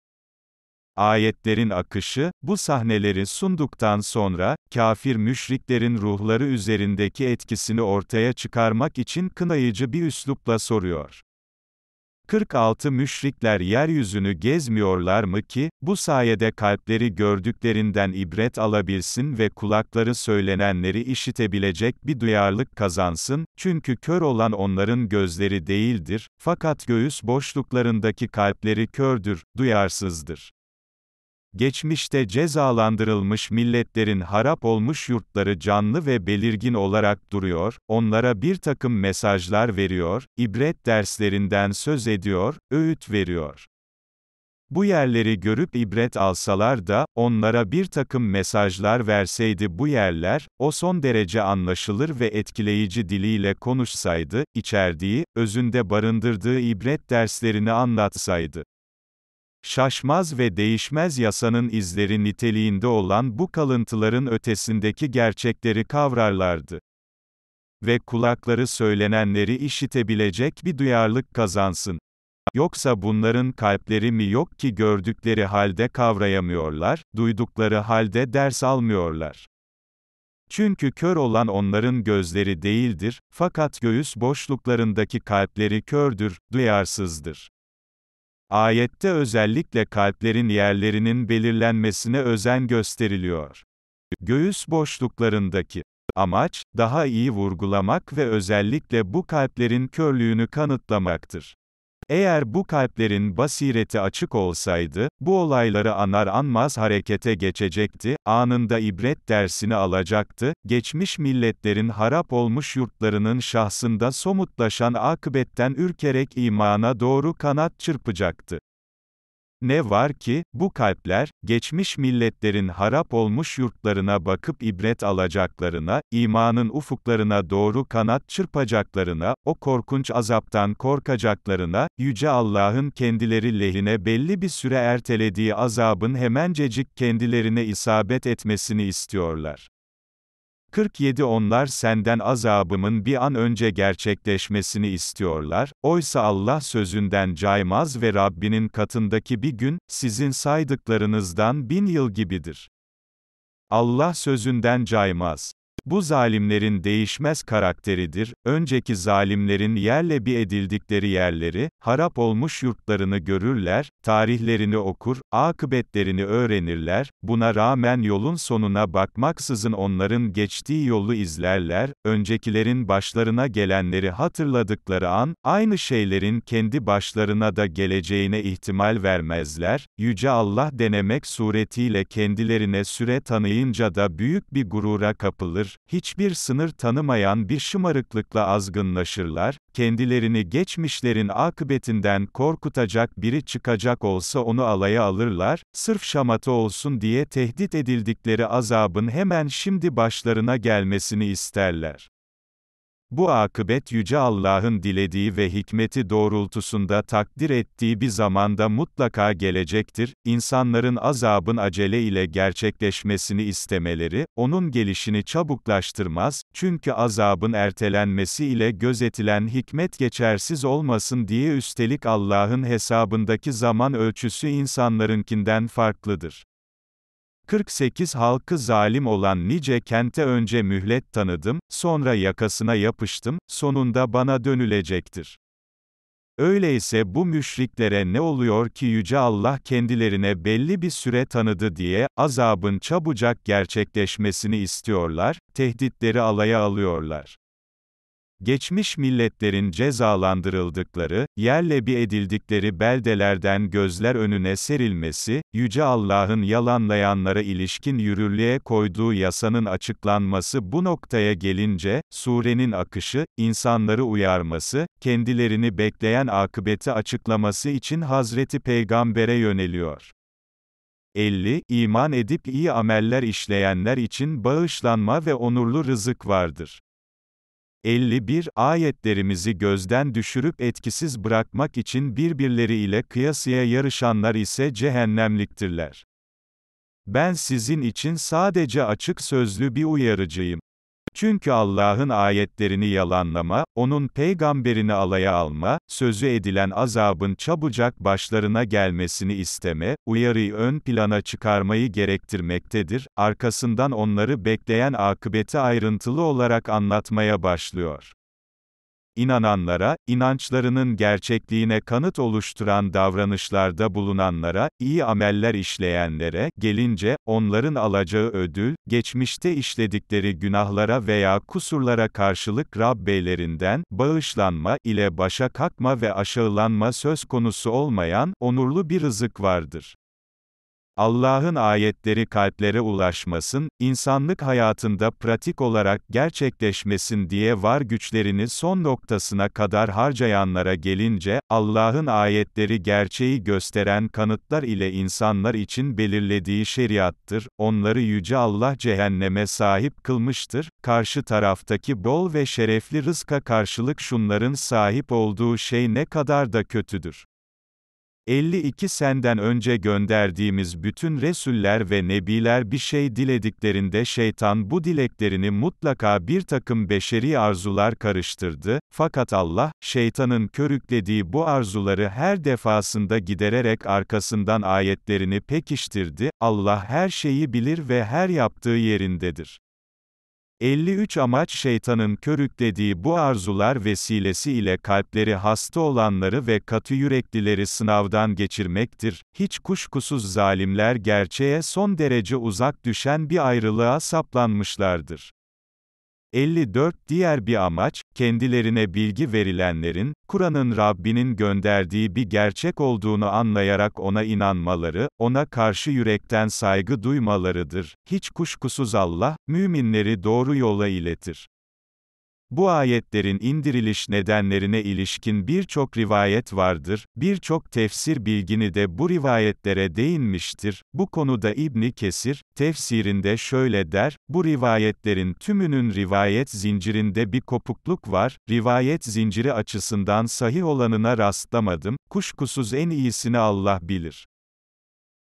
Speaker 1: Ayetlerin akışı, bu sahneleri sunduktan sonra, kafir müşriklerin ruhları üzerindeki etkisini ortaya çıkarmak için kınayıcı bir üslupla soruyor. 46 müşrikler yeryüzünü gezmiyorlar mı ki, bu sayede kalpleri gördüklerinden ibret alabilsin ve kulakları söylenenleri işitebilecek bir duyarlılık kazansın, çünkü kör olan onların gözleri değildir, fakat göğüs boşluklarındaki kalpleri kördür, duyarsızdır geçmişte cezalandırılmış milletlerin harap olmuş yurtları canlı ve belirgin olarak duruyor, onlara bir takım mesajlar veriyor, ibret derslerinden söz ediyor, öğüt veriyor. Bu yerleri görüp ibret alsalar da, onlara bir takım mesajlar verseydi bu yerler, o son derece anlaşılır ve etkileyici diliyle konuşsaydı, içerdiği, özünde barındırdığı ibret derslerini anlatsaydı şaşmaz ve değişmez yasanın izleri niteliğinde olan bu kalıntıların ötesindeki gerçekleri kavrarlardı. Ve kulakları söylenenleri işitebilecek bir duyarlılık kazansın. Yoksa bunların kalpleri mi yok ki gördükleri halde kavrayamıyorlar, duydukları halde ders almıyorlar. Çünkü kör olan onların gözleri değildir, fakat göğüs boşluklarındaki kalpleri kördür, duyarsızdır. Ayette özellikle kalplerin yerlerinin belirlenmesine özen gösteriliyor. Göğüs boşluklarındaki amaç daha iyi vurgulamak ve özellikle bu kalplerin körlüğünü kanıtlamaktır. Eğer bu kalplerin basireti açık olsaydı, bu olayları anar anmaz harekete geçecekti, anında ibret dersini alacaktı, geçmiş milletlerin harap olmuş yurtlarının şahsında somutlaşan akıbetten ürkerek imana doğru kanat çırpacaktı. Ne var ki, bu kalpler, geçmiş milletlerin harap olmuş yurtlarına bakıp ibret alacaklarına, imanın ufuklarına doğru kanat çırpacaklarına, o korkunç azaptan korkacaklarına, Yüce Allah'ın kendileri lehine belli bir süre ertelediği azabın hemencecik kendilerine isabet etmesini istiyorlar. 47 Onlar senden azabımın bir an önce gerçekleşmesini istiyorlar, oysa Allah sözünden caymaz ve Rabbinin katındaki bir gün, sizin saydıklarınızdan bin yıl gibidir. Allah sözünden caymaz. Bu zalimlerin değişmez karakteridir, önceki zalimlerin yerle bir edildikleri yerleri, harap olmuş yurtlarını görürler, tarihlerini okur, akıbetlerini öğrenirler, buna rağmen yolun sonuna bakmaksızın onların geçtiği yolu izlerler, öncekilerin başlarına gelenleri hatırladıkları an, aynı şeylerin kendi başlarına da geleceğine ihtimal vermezler, Yüce Allah denemek suretiyle kendilerine süre tanıyınca da büyük bir gurura kapılır, hiçbir sınır tanımayan bir şımarıklıkla azgınlaşırlar, kendilerini geçmişlerin akıbetinden korkutacak biri çıkacak olsa onu alaya alırlar, sırf şamata olsun diye tehdit edildikleri azabın hemen şimdi başlarına gelmesini isterler. Bu akıbet Yüce Allah'ın dilediği ve hikmeti doğrultusunda takdir ettiği bir zamanda mutlaka gelecektir, insanların azabın acele ile gerçekleşmesini istemeleri, onun gelişini çabuklaştırmaz, çünkü azabın ertelenmesi ile gözetilen hikmet geçersiz olmasın diye üstelik Allah'ın hesabındaki zaman ölçüsü insanlarınkinden farklıdır. 48 halkı zalim olan nice kente önce mühlet tanıdım, sonra yakasına yapıştım, sonunda bana dönülecektir. Öyleyse bu müşriklere ne oluyor ki Yüce Allah kendilerine belli bir süre tanıdı diye, azabın çabucak gerçekleşmesini istiyorlar, tehditleri alaya alıyorlar. Geçmiş milletlerin cezalandırıldıkları, yerle bir edildikleri beldelerden gözler önüne serilmesi, Yüce Allah'ın yalanlayanlara ilişkin yürürlüğe koyduğu yasanın açıklanması bu noktaya gelince, surenin akışı, insanları uyarması, kendilerini bekleyen akıbeti açıklaması için Hazreti Peygamber'e yöneliyor. 50. İman edip iyi ameller işleyenler için bağışlanma ve onurlu rızık vardır. 51 ayetlerimizi gözden düşürüp etkisiz bırakmak için birbirleriyle kıyasıya yarışanlar ise cehennemliktirler. Ben sizin için sadece açık sözlü bir uyarıcıyım. Çünkü Allah'ın ayetlerini yalanlama, onun peygamberini alaya alma, sözü edilen azabın çabucak başlarına gelmesini isteme, uyarıyı ön plana çıkarmayı gerektirmektedir, arkasından onları bekleyen akıbeti ayrıntılı olarak anlatmaya başlıyor inananlara, inançlarının gerçekliğine kanıt oluşturan davranışlarda bulunanlara, iyi ameller işleyenlere, gelince, onların alacağı ödül, geçmişte işledikleri günahlara veya kusurlara karşılık Rabbelerinden, bağışlanma ile başa kalkma ve aşağılanma söz konusu olmayan, onurlu bir rızık vardır. Allah'ın ayetleri kalplere ulaşmasın, insanlık hayatında pratik olarak gerçekleşmesin diye var güçlerini son noktasına kadar harcayanlara gelince, Allah'ın ayetleri gerçeği gösteren kanıtlar ile insanlar için belirlediği şeriattır, onları Yüce Allah cehenneme sahip kılmıştır, karşı taraftaki bol ve şerefli rızka karşılık şunların sahip olduğu şey ne kadar da kötüdür. 52 senden önce gönderdiğimiz bütün resuller ve nebiler bir şey dilediklerinde şeytan bu dileklerini mutlaka bir takım beşeri arzular karıştırdı, fakat Allah, şeytanın körüklediği bu arzuları her defasında gidererek arkasından ayetlerini pekiştirdi, Allah her şeyi bilir ve her yaptığı yerindedir. 53 amaç şeytanın körüklediği bu arzular vesilesi ile kalpleri hasta olanları ve katı yüreklileri sınavdan geçirmektir. Hiç kuşkusuz zalimler gerçeğe son derece uzak düşen bir ayrılığa saplanmışlardır. 54 Diğer bir amaç, kendilerine bilgi verilenlerin, Kur'an'ın Rabbinin gönderdiği bir gerçek olduğunu anlayarak ona inanmaları, ona karşı yürekten saygı duymalarıdır. Hiç kuşkusuz Allah, müminleri doğru yola iletir. Bu ayetlerin indiriliş nedenlerine ilişkin birçok rivayet vardır, birçok tefsir bilgini de bu rivayetlere değinmiştir. Bu konuda İbni Kesir, tefsirinde şöyle der, bu rivayetlerin tümünün rivayet zincirinde bir kopukluk var, rivayet zinciri açısından sahih olanına rastlamadım, kuşkusuz en iyisini Allah bilir.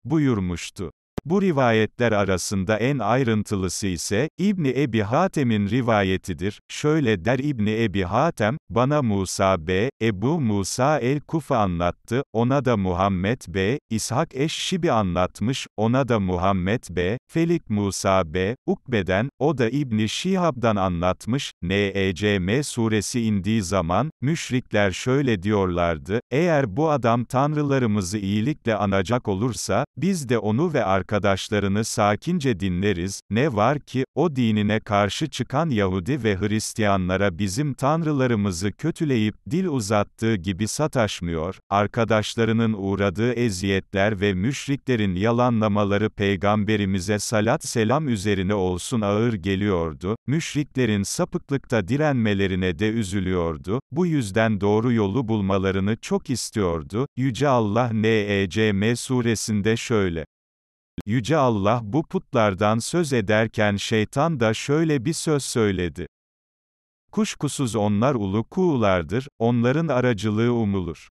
Speaker 1: Buyurmuştu. Bu rivayetler arasında en ayrıntılısı ise, İbni Ebi Hatem'in rivayetidir. Şöyle der İbni Ebi Hatem, bana Musa B. Ebu Musa el-Kufa anlattı, ona da Muhammed B. İshak eş-Şibi anlatmış, ona da Muhammed B. Felik Musa B. Ukbe'den, o da İbni Şihab'dan anlatmış, N.E.C.M. suresi indiği zaman, müşrikler şöyle diyorlardı, eğer bu adam tanrılarımızı iyilikle anacak olursa, biz de onu ve arkadaşlarımızı, arkadaşlarını sakince dinleriz, ne var ki, o dinine karşı çıkan Yahudi ve Hristiyanlara bizim tanrılarımızı kötüleyip dil uzattığı gibi sataşmıyor, arkadaşlarının uğradığı eziyetler ve müşriklerin yalanlamaları Peygamberimize salat selam üzerine olsun ağır geliyordu, müşriklerin sapıklıkta direnmelerine de üzülüyordu, bu yüzden doğru yolu bulmalarını çok istiyordu, Yüce Allah NECM suresinde şöyle, Yüce Allah bu putlardan söz ederken şeytan da şöyle bir söz söyledi. Kuşkusuz onlar ulu kuğulardır, onların aracılığı umulur.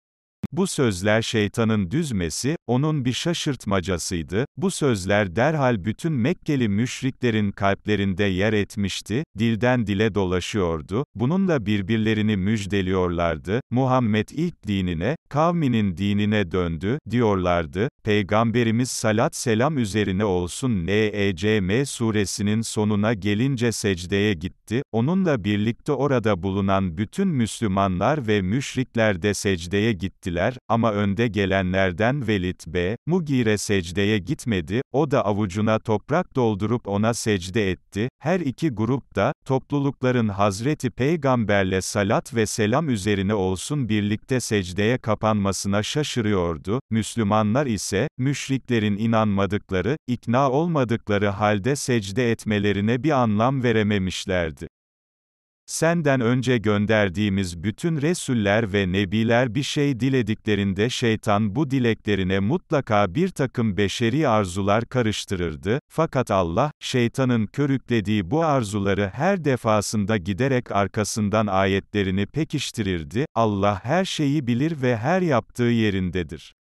Speaker 1: Bu sözler şeytanın düzmesi, onun bir şaşırtmacasıydı, bu sözler derhal bütün Mekkeli müşriklerin kalplerinde yer etmişti, dilden dile dolaşıyordu, bununla birbirlerini müjdeliyorlardı, Muhammed ilk dinine, kavminin dinine döndü, diyorlardı, Peygamberimiz salat selam üzerine olsun NECM suresinin sonuna gelince secdeye gitti, onunla birlikte orada bulunan bütün Müslümanlar ve müşrikler de secdeye gittiler gittiler, ama önde gelenlerden Velid B. Mugire secdeye gitmedi, o da avucuna toprak doldurup ona secde etti. Her iki grup da, toplulukların Hazreti Peygamberle salat ve selam üzerine olsun birlikte secdeye kapanmasına şaşırıyordu. Müslümanlar ise, müşriklerin inanmadıkları, ikna olmadıkları halde secde etmelerine bir anlam verememişlerdi. Senden önce gönderdiğimiz bütün Resuller ve Nebiler bir şey dilediklerinde şeytan bu dileklerine mutlaka bir takım beşeri arzular karıştırırdı, fakat Allah, şeytanın körüklediği bu arzuları her defasında giderek arkasından ayetlerini pekiştirirdi, Allah her şeyi bilir ve her yaptığı yerindedir.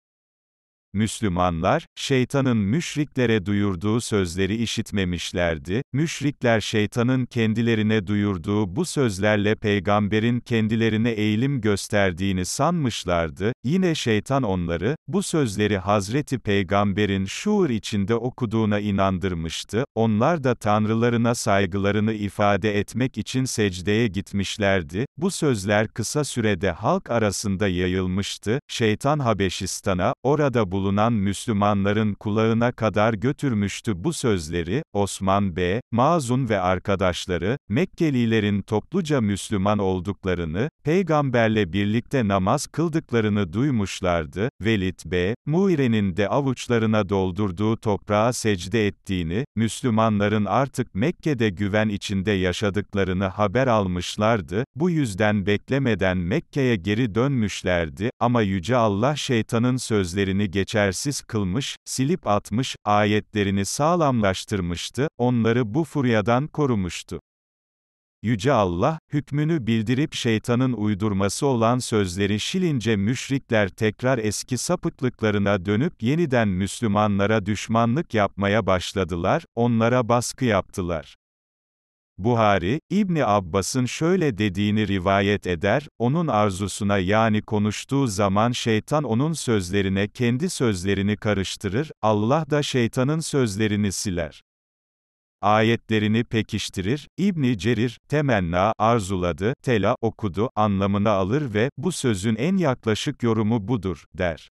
Speaker 1: Müslümanlar, şeytanın müşriklere duyurduğu sözleri işitmemişlerdi, müşrikler şeytanın kendilerine duyurduğu bu sözlerle peygamberin kendilerine eğilim gösterdiğini sanmışlardı, yine şeytan onları, bu sözleri Hazreti Peygamber'in şuur içinde okuduğuna inandırmıştı, onlar da tanrılarına saygılarını ifade etmek için secdeye gitmişlerdi, bu sözler kısa sürede halk arasında yayılmıştı, şeytan Habeşistan'a, orada bulunmuştu bulunan Müslümanların kulağına kadar götürmüştü bu sözleri, Osman B. Mazun ve arkadaşları, Mekkelilerin topluca Müslüman olduklarını, peygamberle birlikte namaz kıldıklarını duymuşlardı, Velid B. Muire'nin de avuçlarına doldurduğu toprağa secde ettiğini, Müslümanların artık Mekke'de güven içinde yaşadıklarını haber almışlardı, bu yüzden beklemeden Mekke'ye geri dönmüşlerdi, ama Yüce Allah şeytanın sözlerini geçmişti geçersiz kılmış, silip atmış, ayetlerini sağlamlaştırmıştı, onları bu furyadan korumuştu. Yüce Allah, hükmünü bildirip şeytanın uydurması olan sözleri şilince müşrikler tekrar eski sapıklıklarına dönüp yeniden Müslümanlara düşmanlık yapmaya başladılar, onlara baskı yaptılar. Buhari, İbni Abbas'ın şöyle dediğini rivayet eder, onun arzusuna yani konuştuğu zaman şeytan onun sözlerine kendi sözlerini karıştırır, Allah da şeytanın sözlerini siler ayetlerini pekiştirir, İbni Cerir, temenna, arzuladı, tela, okudu, anlamına alır ve, bu sözün en yaklaşık yorumu budur, der.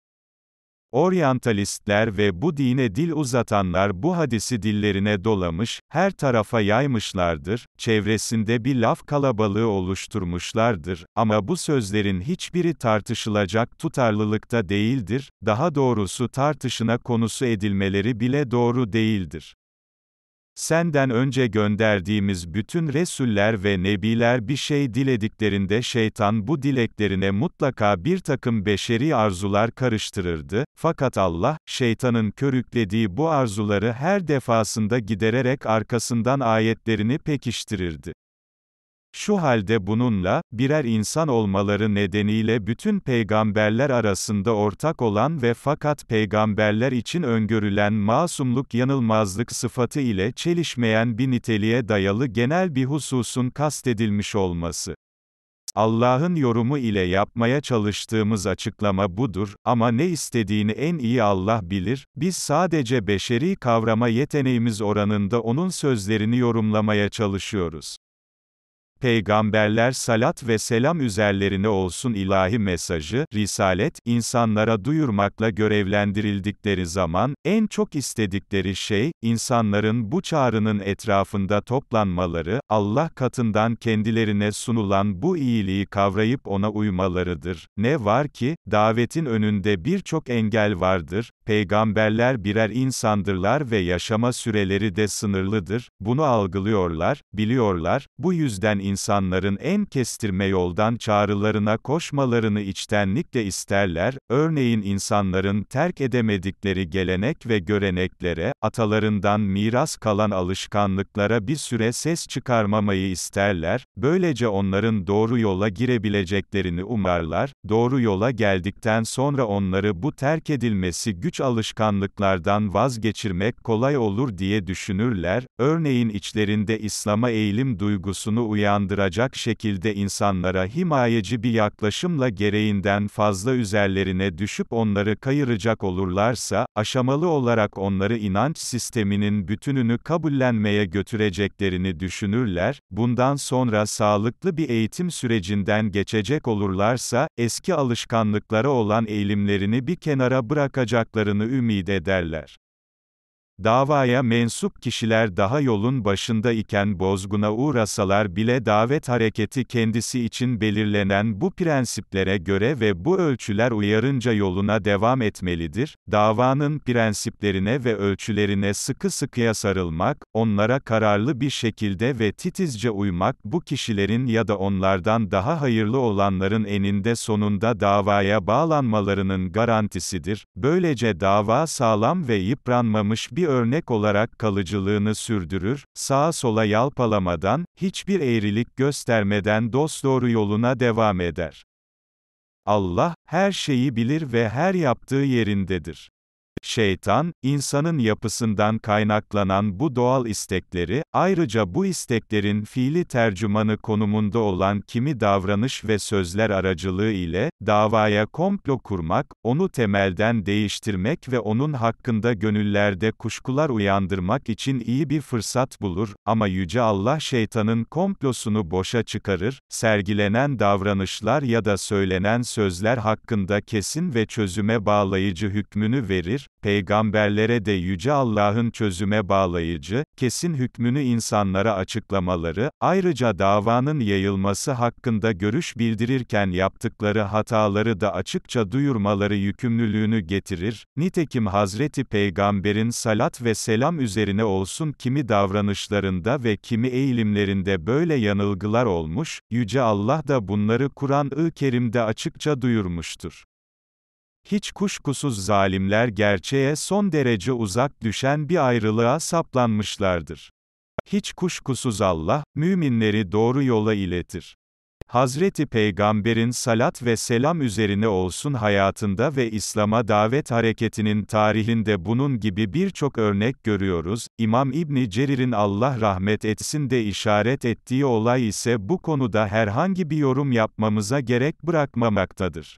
Speaker 1: Oryantalistler ve bu dine dil uzatanlar bu hadisi dillerine dolamış, her tarafa yaymışlardır, çevresinde bir laf kalabalığı oluşturmuşlardır, ama bu sözlerin hiçbiri tartışılacak tutarlılıkta değildir, daha doğrusu tartışına konusu edilmeleri bile doğru değildir. Senden önce gönderdiğimiz bütün Resuller ve Nebiler bir şey dilediklerinde şeytan bu dileklerine mutlaka bir takım beşeri arzular karıştırırdı, fakat Allah, şeytanın körüklediği bu arzuları her defasında gidererek arkasından ayetlerini pekiştirirdi. Şu halde bununla, birer insan olmaları nedeniyle bütün peygamberler arasında ortak olan ve fakat peygamberler için öngörülen masumluk yanılmazlık sıfatı ile çelişmeyen bir niteliğe dayalı genel bir hususun kastedilmiş olması. Allah'ın yorumu ile yapmaya çalıştığımız açıklama budur, ama ne istediğini en iyi Allah bilir, biz sadece beşeri kavrama yeteneğimiz oranında O'nun sözlerini yorumlamaya çalışıyoruz. Peygamberler salat ve selam üzerlerine olsun ilahi mesajı, risalet, insanlara duyurmakla görevlendirildikleri zaman, en çok istedikleri şey, insanların bu çağrının etrafında toplanmaları, Allah katından kendilerine sunulan bu iyiliği kavrayıp ona uymalarıdır. Ne var ki, davetin önünde birçok engel vardır, peygamberler birer insandırlar ve yaşama süreleri de sınırlıdır, bunu algılıyorlar, biliyorlar, bu yüzden insanların en kestirme yoldan çağrılarına koşmalarını içtenlikle isterler, örneğin insanların terk edemedikleri gelenek ve göreneklere, atalarından miras kalan alışkanlıklara bir süre ses çıkarmamayı isterler, böylece onların doğru yola girebileceklerini umarlar, doğru yola geldikten sonra onları bu terk edilmesi güç alışkanlıklardan vazgeçirmek kolay olur diye düşünürler, örneğin içlerinde İslam'a eğilim duygusunu uyandıracak şekilde insanlara himayeci bir yaklaşımla gereğinden fazla üzerlerine düşüp onları kayıracak olurlarsa, aşamalı olarak onları inanç sisteminin bütününü kabullenmeye götüreceklerini düşünürler, bundan sonra sağlıklı bir eğitim sürecinden geçecek olurlarsa, eski alışkanlıklara olan eğilimlerini bir kenara bırakacaklar olacaklarını ümid ederler. Davaya mensup kişiler daha yolun başında iken bozguna uğrasalar bile davet hareketi kendisi için belirlenen bu prensiplere göre ve bu ölçüler uyarınca yoluna devam etmelidir. Davanın prensiplerine ve ölçülerine sıkı sıkıya sarılmak, onlara kararlı bir şekilde ve titizce uymak bu kişilerin ya da onlardan daha hayırlı olanların eninde sonunda davaya bağlanmalarının garantisidir. Böylece dava sağlam ve yıpranmamış bir örnek olarak kalıcılığını sürdürür, sağa sola yalpalamadan, hiçbir eğrilik göstermeden dosdoğru yoluna devam eder. Allah, her şeyi bilir ve her yaptığı yerindedir. Şeytan, insanın yapısından kaynaklanan bu doğal istekleri, ayrıca bu isteklerin fiili tercümanı konumunda olan kimi davranış ve sözler aracılığı ile, davaya komplo kurmak, onu temelden değiştirmek ve onun hakkında gönüllerde kuşkular uyandırmak için iyi bir fırsat bulur, ama Yüce Allah şeytanın komplosunu boşa çıkarır, sergilenen davranışlar ya da söylenen sözler hakkında kesin ve çözüme bağlayıcı hükmünü verir, peygamberlere de Yüce Allah'ın çözüme bağlayıcı, kesin hükmünü insanlara açıklamaları, ayrıca davanın yayılması hakkında görüş bildirirken yaptıkları hataları da açıkça duyurmaları yükümlülüğünü getirir. Nitekim Hazreti Peygamber'in salat ve selam üzerine olsun kimi davranışlarında ve kimi eğilimlerinde böyle yanılgılar olmuş, Yüce Allah da bunları Kur'an-ı Kerim'de açıkça duyurmuştur. Hiç kuşkusuz zalimler gerçeğe son derece uzak düşen bir ayrılığa saplanmışlardır. Hiç kuşkusuz Allah, müminleri doğru yola iletir. Hazreti Peygamber'in salat ve selam üzerine olsun hayatında ve İslam'a davet hareketinin tarihinde bunun gibi birçok örnek görüyoruz. İmam İbni Cerir'in Allah rahmet etsin de işaret ettiği olay ise bu konuda herhangi bir yorum yapmamıza gerek bırakmamaktadır.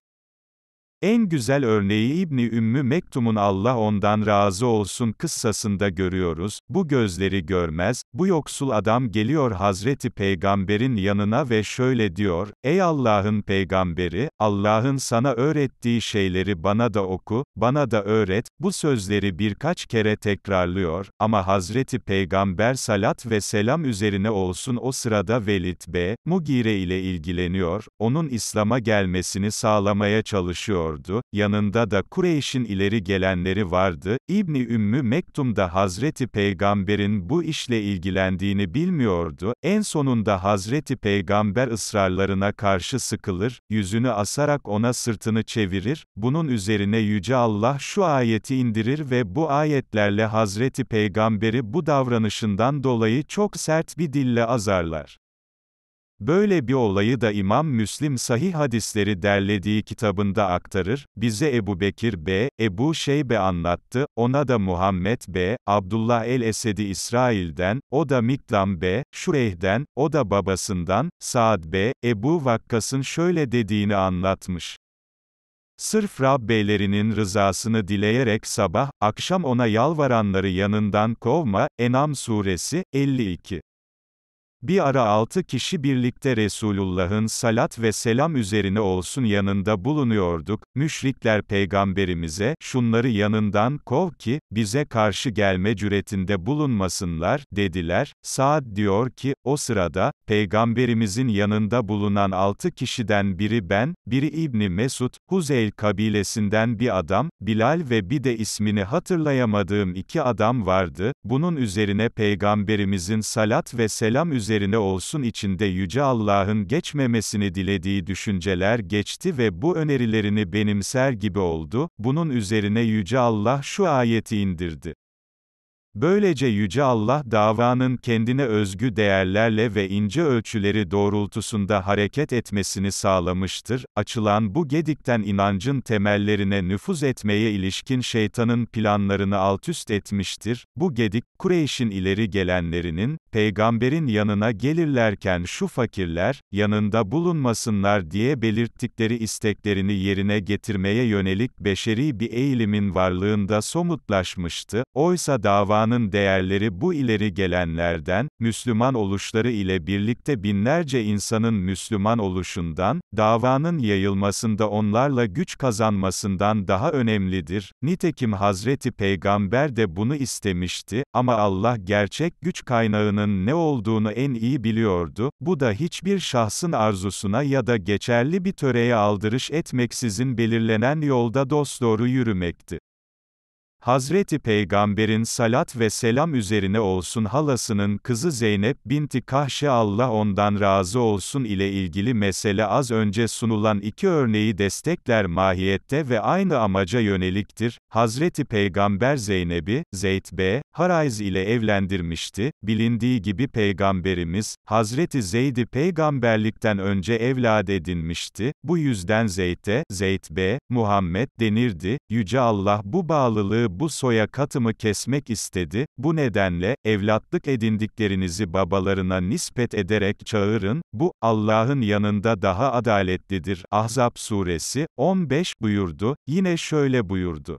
Speaker 1: En güzel örneği İbni Ümmü Mektum'un Allah ondan razı olsun kıssasında görüyoruz, bu gözleri görmez, bu yoksul adam geliyor Hazreti Peygamber'in yanına ve şöyle diyor, Ey Allah'ın Peygamberi, Allah'ın sana öğrettiği şeyleri bana da oku, bana da öğret, bu sözleri birkaç kere tekrarlıyor, ama Hazreti Peygamber salat ve selam üzerine olsun o sırada Velid B. Mugire ile ilgileniyor, onun İslam'a gelmesini sağlamaya çalışıyor, ediyordu, yanında da Kureyş'in ileri gelenleri vardı, İbni Ümmü Mektum da Hazreti Peygamber'in bu işle ilgilendiğini bilmiyordu, en sonunda Hazreti Peygamber ısrarlarına karşı sıkılır, yüzünü asarak ona sırtını çevirir, bunun üzerine Yüce Allah şu ayeti indirir ve bu ayetlerle Hazreti Peygamber'i bu davranışından dolayı çok sert bir dille azarlar. Böyle bir olayı da İmam Müslim sahih hadisleri derlediği kitabında aktarır, bize Ebu Bekir B. Ebu Şeybe anlattı, ona da Muhammed B. Abdullah el-Esedi İsrail'den, o da Mikdam B. Şureyh'den, o da babasından, Saad B. Ebu Vakkas'ın şöyle dediğini anlatmış. Sırf Rabbeylerinin rızasını dileyerek sabah, akşam ona yalvaranları yanından kovma, Enam suresi, 52. Bir ara altı kişi birlikte Resulullah'ın salat ve selam üzerine olsun yanında bulunuyorduk. Müşrikler peygamberimize, şunları yanından kov ki, bize karşı gelme cüretinde bulunmasınlar, dediler. Saad diyor ki, o sırada, peygamberimizin yanında bulunan altı kişiden biri ben, biri İbni Mesud, Huzeyl kabilesinden bir adam, Bilal ve bir de ismini hatırlayamadığım iki adam vardı. Bunun üzerine peygamberimizin salat ve selam üzerine üzerine olsun içinde Yüce Allah'ın geçmemesini dilediği düşünceler geçti ve bu önerilerini benimser gibi oldu, bunun üzerine Yüce Allah şu ayeti indirdi. Böylece Yüce Allah davanın kendine özgü değerlerle ve ince ölçüleri doğrultusunda hareket etmesini sağlamıştır. Açılan bu gedikten inancın temellerine nüfuz etmeye ilişkin şeytanın planlarını altüst etmiştir. Bu gedik, Kureyş'in ileri gelenlerinin, peygamberin yanına gelirlerken şu fakirler, yanında bulunmasınlar diye belirttikleri isteklerini yerine getirmeye yönelik beşeri bir eğilimin varlığında somutlaşmıştı. Oysa davanın İsa'nın değerleri bu ileri gelenlerden, Müslüman oluşları ile birlikte binlerce insanın Müslüman oluşundan, davanın yayılmasında onlarla güç kazanmasından daha önemlidir. Nitekim Hazreti Peygamber de bunu istemişti ama Allah gerçek güç kaynağının ne olduğunu en iyi biliyordu. Bu da hiçbir şahsın arzusuna ya da geçerli bir töreye aldırış etmeksizin belirlenen yolda dosdoğru yürümekti. Hazreti Peygamber'in salat ve selam üzerine olsun halasının kızı Zeynep binti Kahşe Allah ondan razı olsun ile ilgili mesele az önce sunulan iki örneği destekler mahiyette ve aynı amaca yöneliktir. Hazreti Peygamber Zeynep'i, Zeyd B. Harayz ile evlendirmişti. Bilindiği gibi Peygamberimiz, Hazreti Zeyd'i peygamberlikten önce evlad edinmişti. Bu yüzden Zeyd'e, Zeyd B. Muhammed denirdi. Yüce Allah bu bağlılığı bu soya katımı kesmek istedi, bu nedenle, evlatlık edindiklerinizi babalarına nispet ederek çağırın, bu, Allah'ın yanında daha adaletlidir. Ahzab suresi, 15 buyurdu, yine şöyle buyurdu.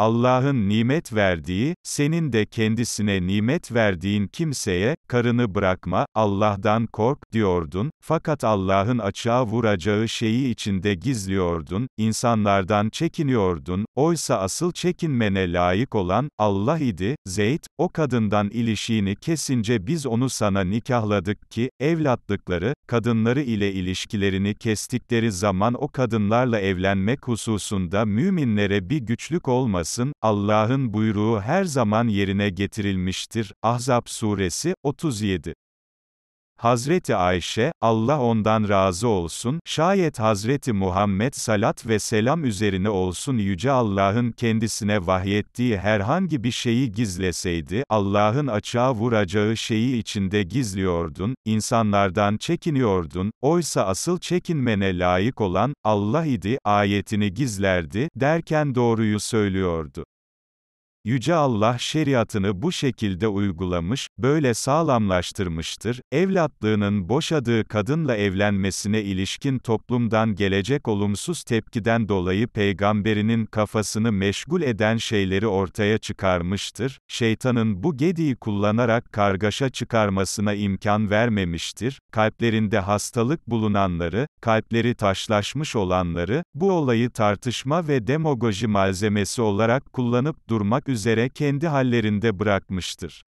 Speaker 1: Allah'ın nimet verdiği, senin de kendisine nimet verdiğin kimseye, karını bırakma, Allah'tan kork, diyordun, fakat Allah'ın açığa vuracağı şeyi içinde gizliyordun, insanlardan çekiniyordun, oysa asıl çekinmene layık olan, Allah idi, Zeyd, o kadından ilişiğini kesince biz onu sana nikahladık ki, evlatlıkları, kadınları ile ilişkilerini kestikleri zaman o kadınlarla evlenmek hususunda müminlere bir güçlük olmasın, olmasın, Allah'ın buyruğu her zaman yerine getirilmiştir. Ahzab suresi 37 Hazreti Ayşe, Allah ondan razı olsun, şayet Hazreti Muhammed salat ve selam üzerine olsun Yüce Allah'ın kendisine vahyettiği herhangi bir şeyi gizleseydi, Allah'ın açığa vuracağı şeyi içinde gizliyordun, insanlardan çekiniyordun, oysa asıl çekinmene layık olan, Allah idi, ayetini gizlerdi, derken doğruyu söylüyordu. Yüce Allah şeriatını bu şekilde uygulamış, böyle sağlamlaştırmıştır, evlatlığının boşadığı kadınla evlenmesine ilişkin toplumdan gelecek olumsuz tepkiden dolayı peygamberinin kafasını meşgul eden şeyleri ortaya çıkarmıştır, şeytanın bu gediği kullanarak kargaşa çıkarmasına imkan vermemiştir, kalplerinde hastalık bulunanları, kalpleri taşlaşmış olanları, bu olayı tartışma ve demagoji malzemesi olarak kullanıp durmak üzere kendi hallerinde bırakmıştır.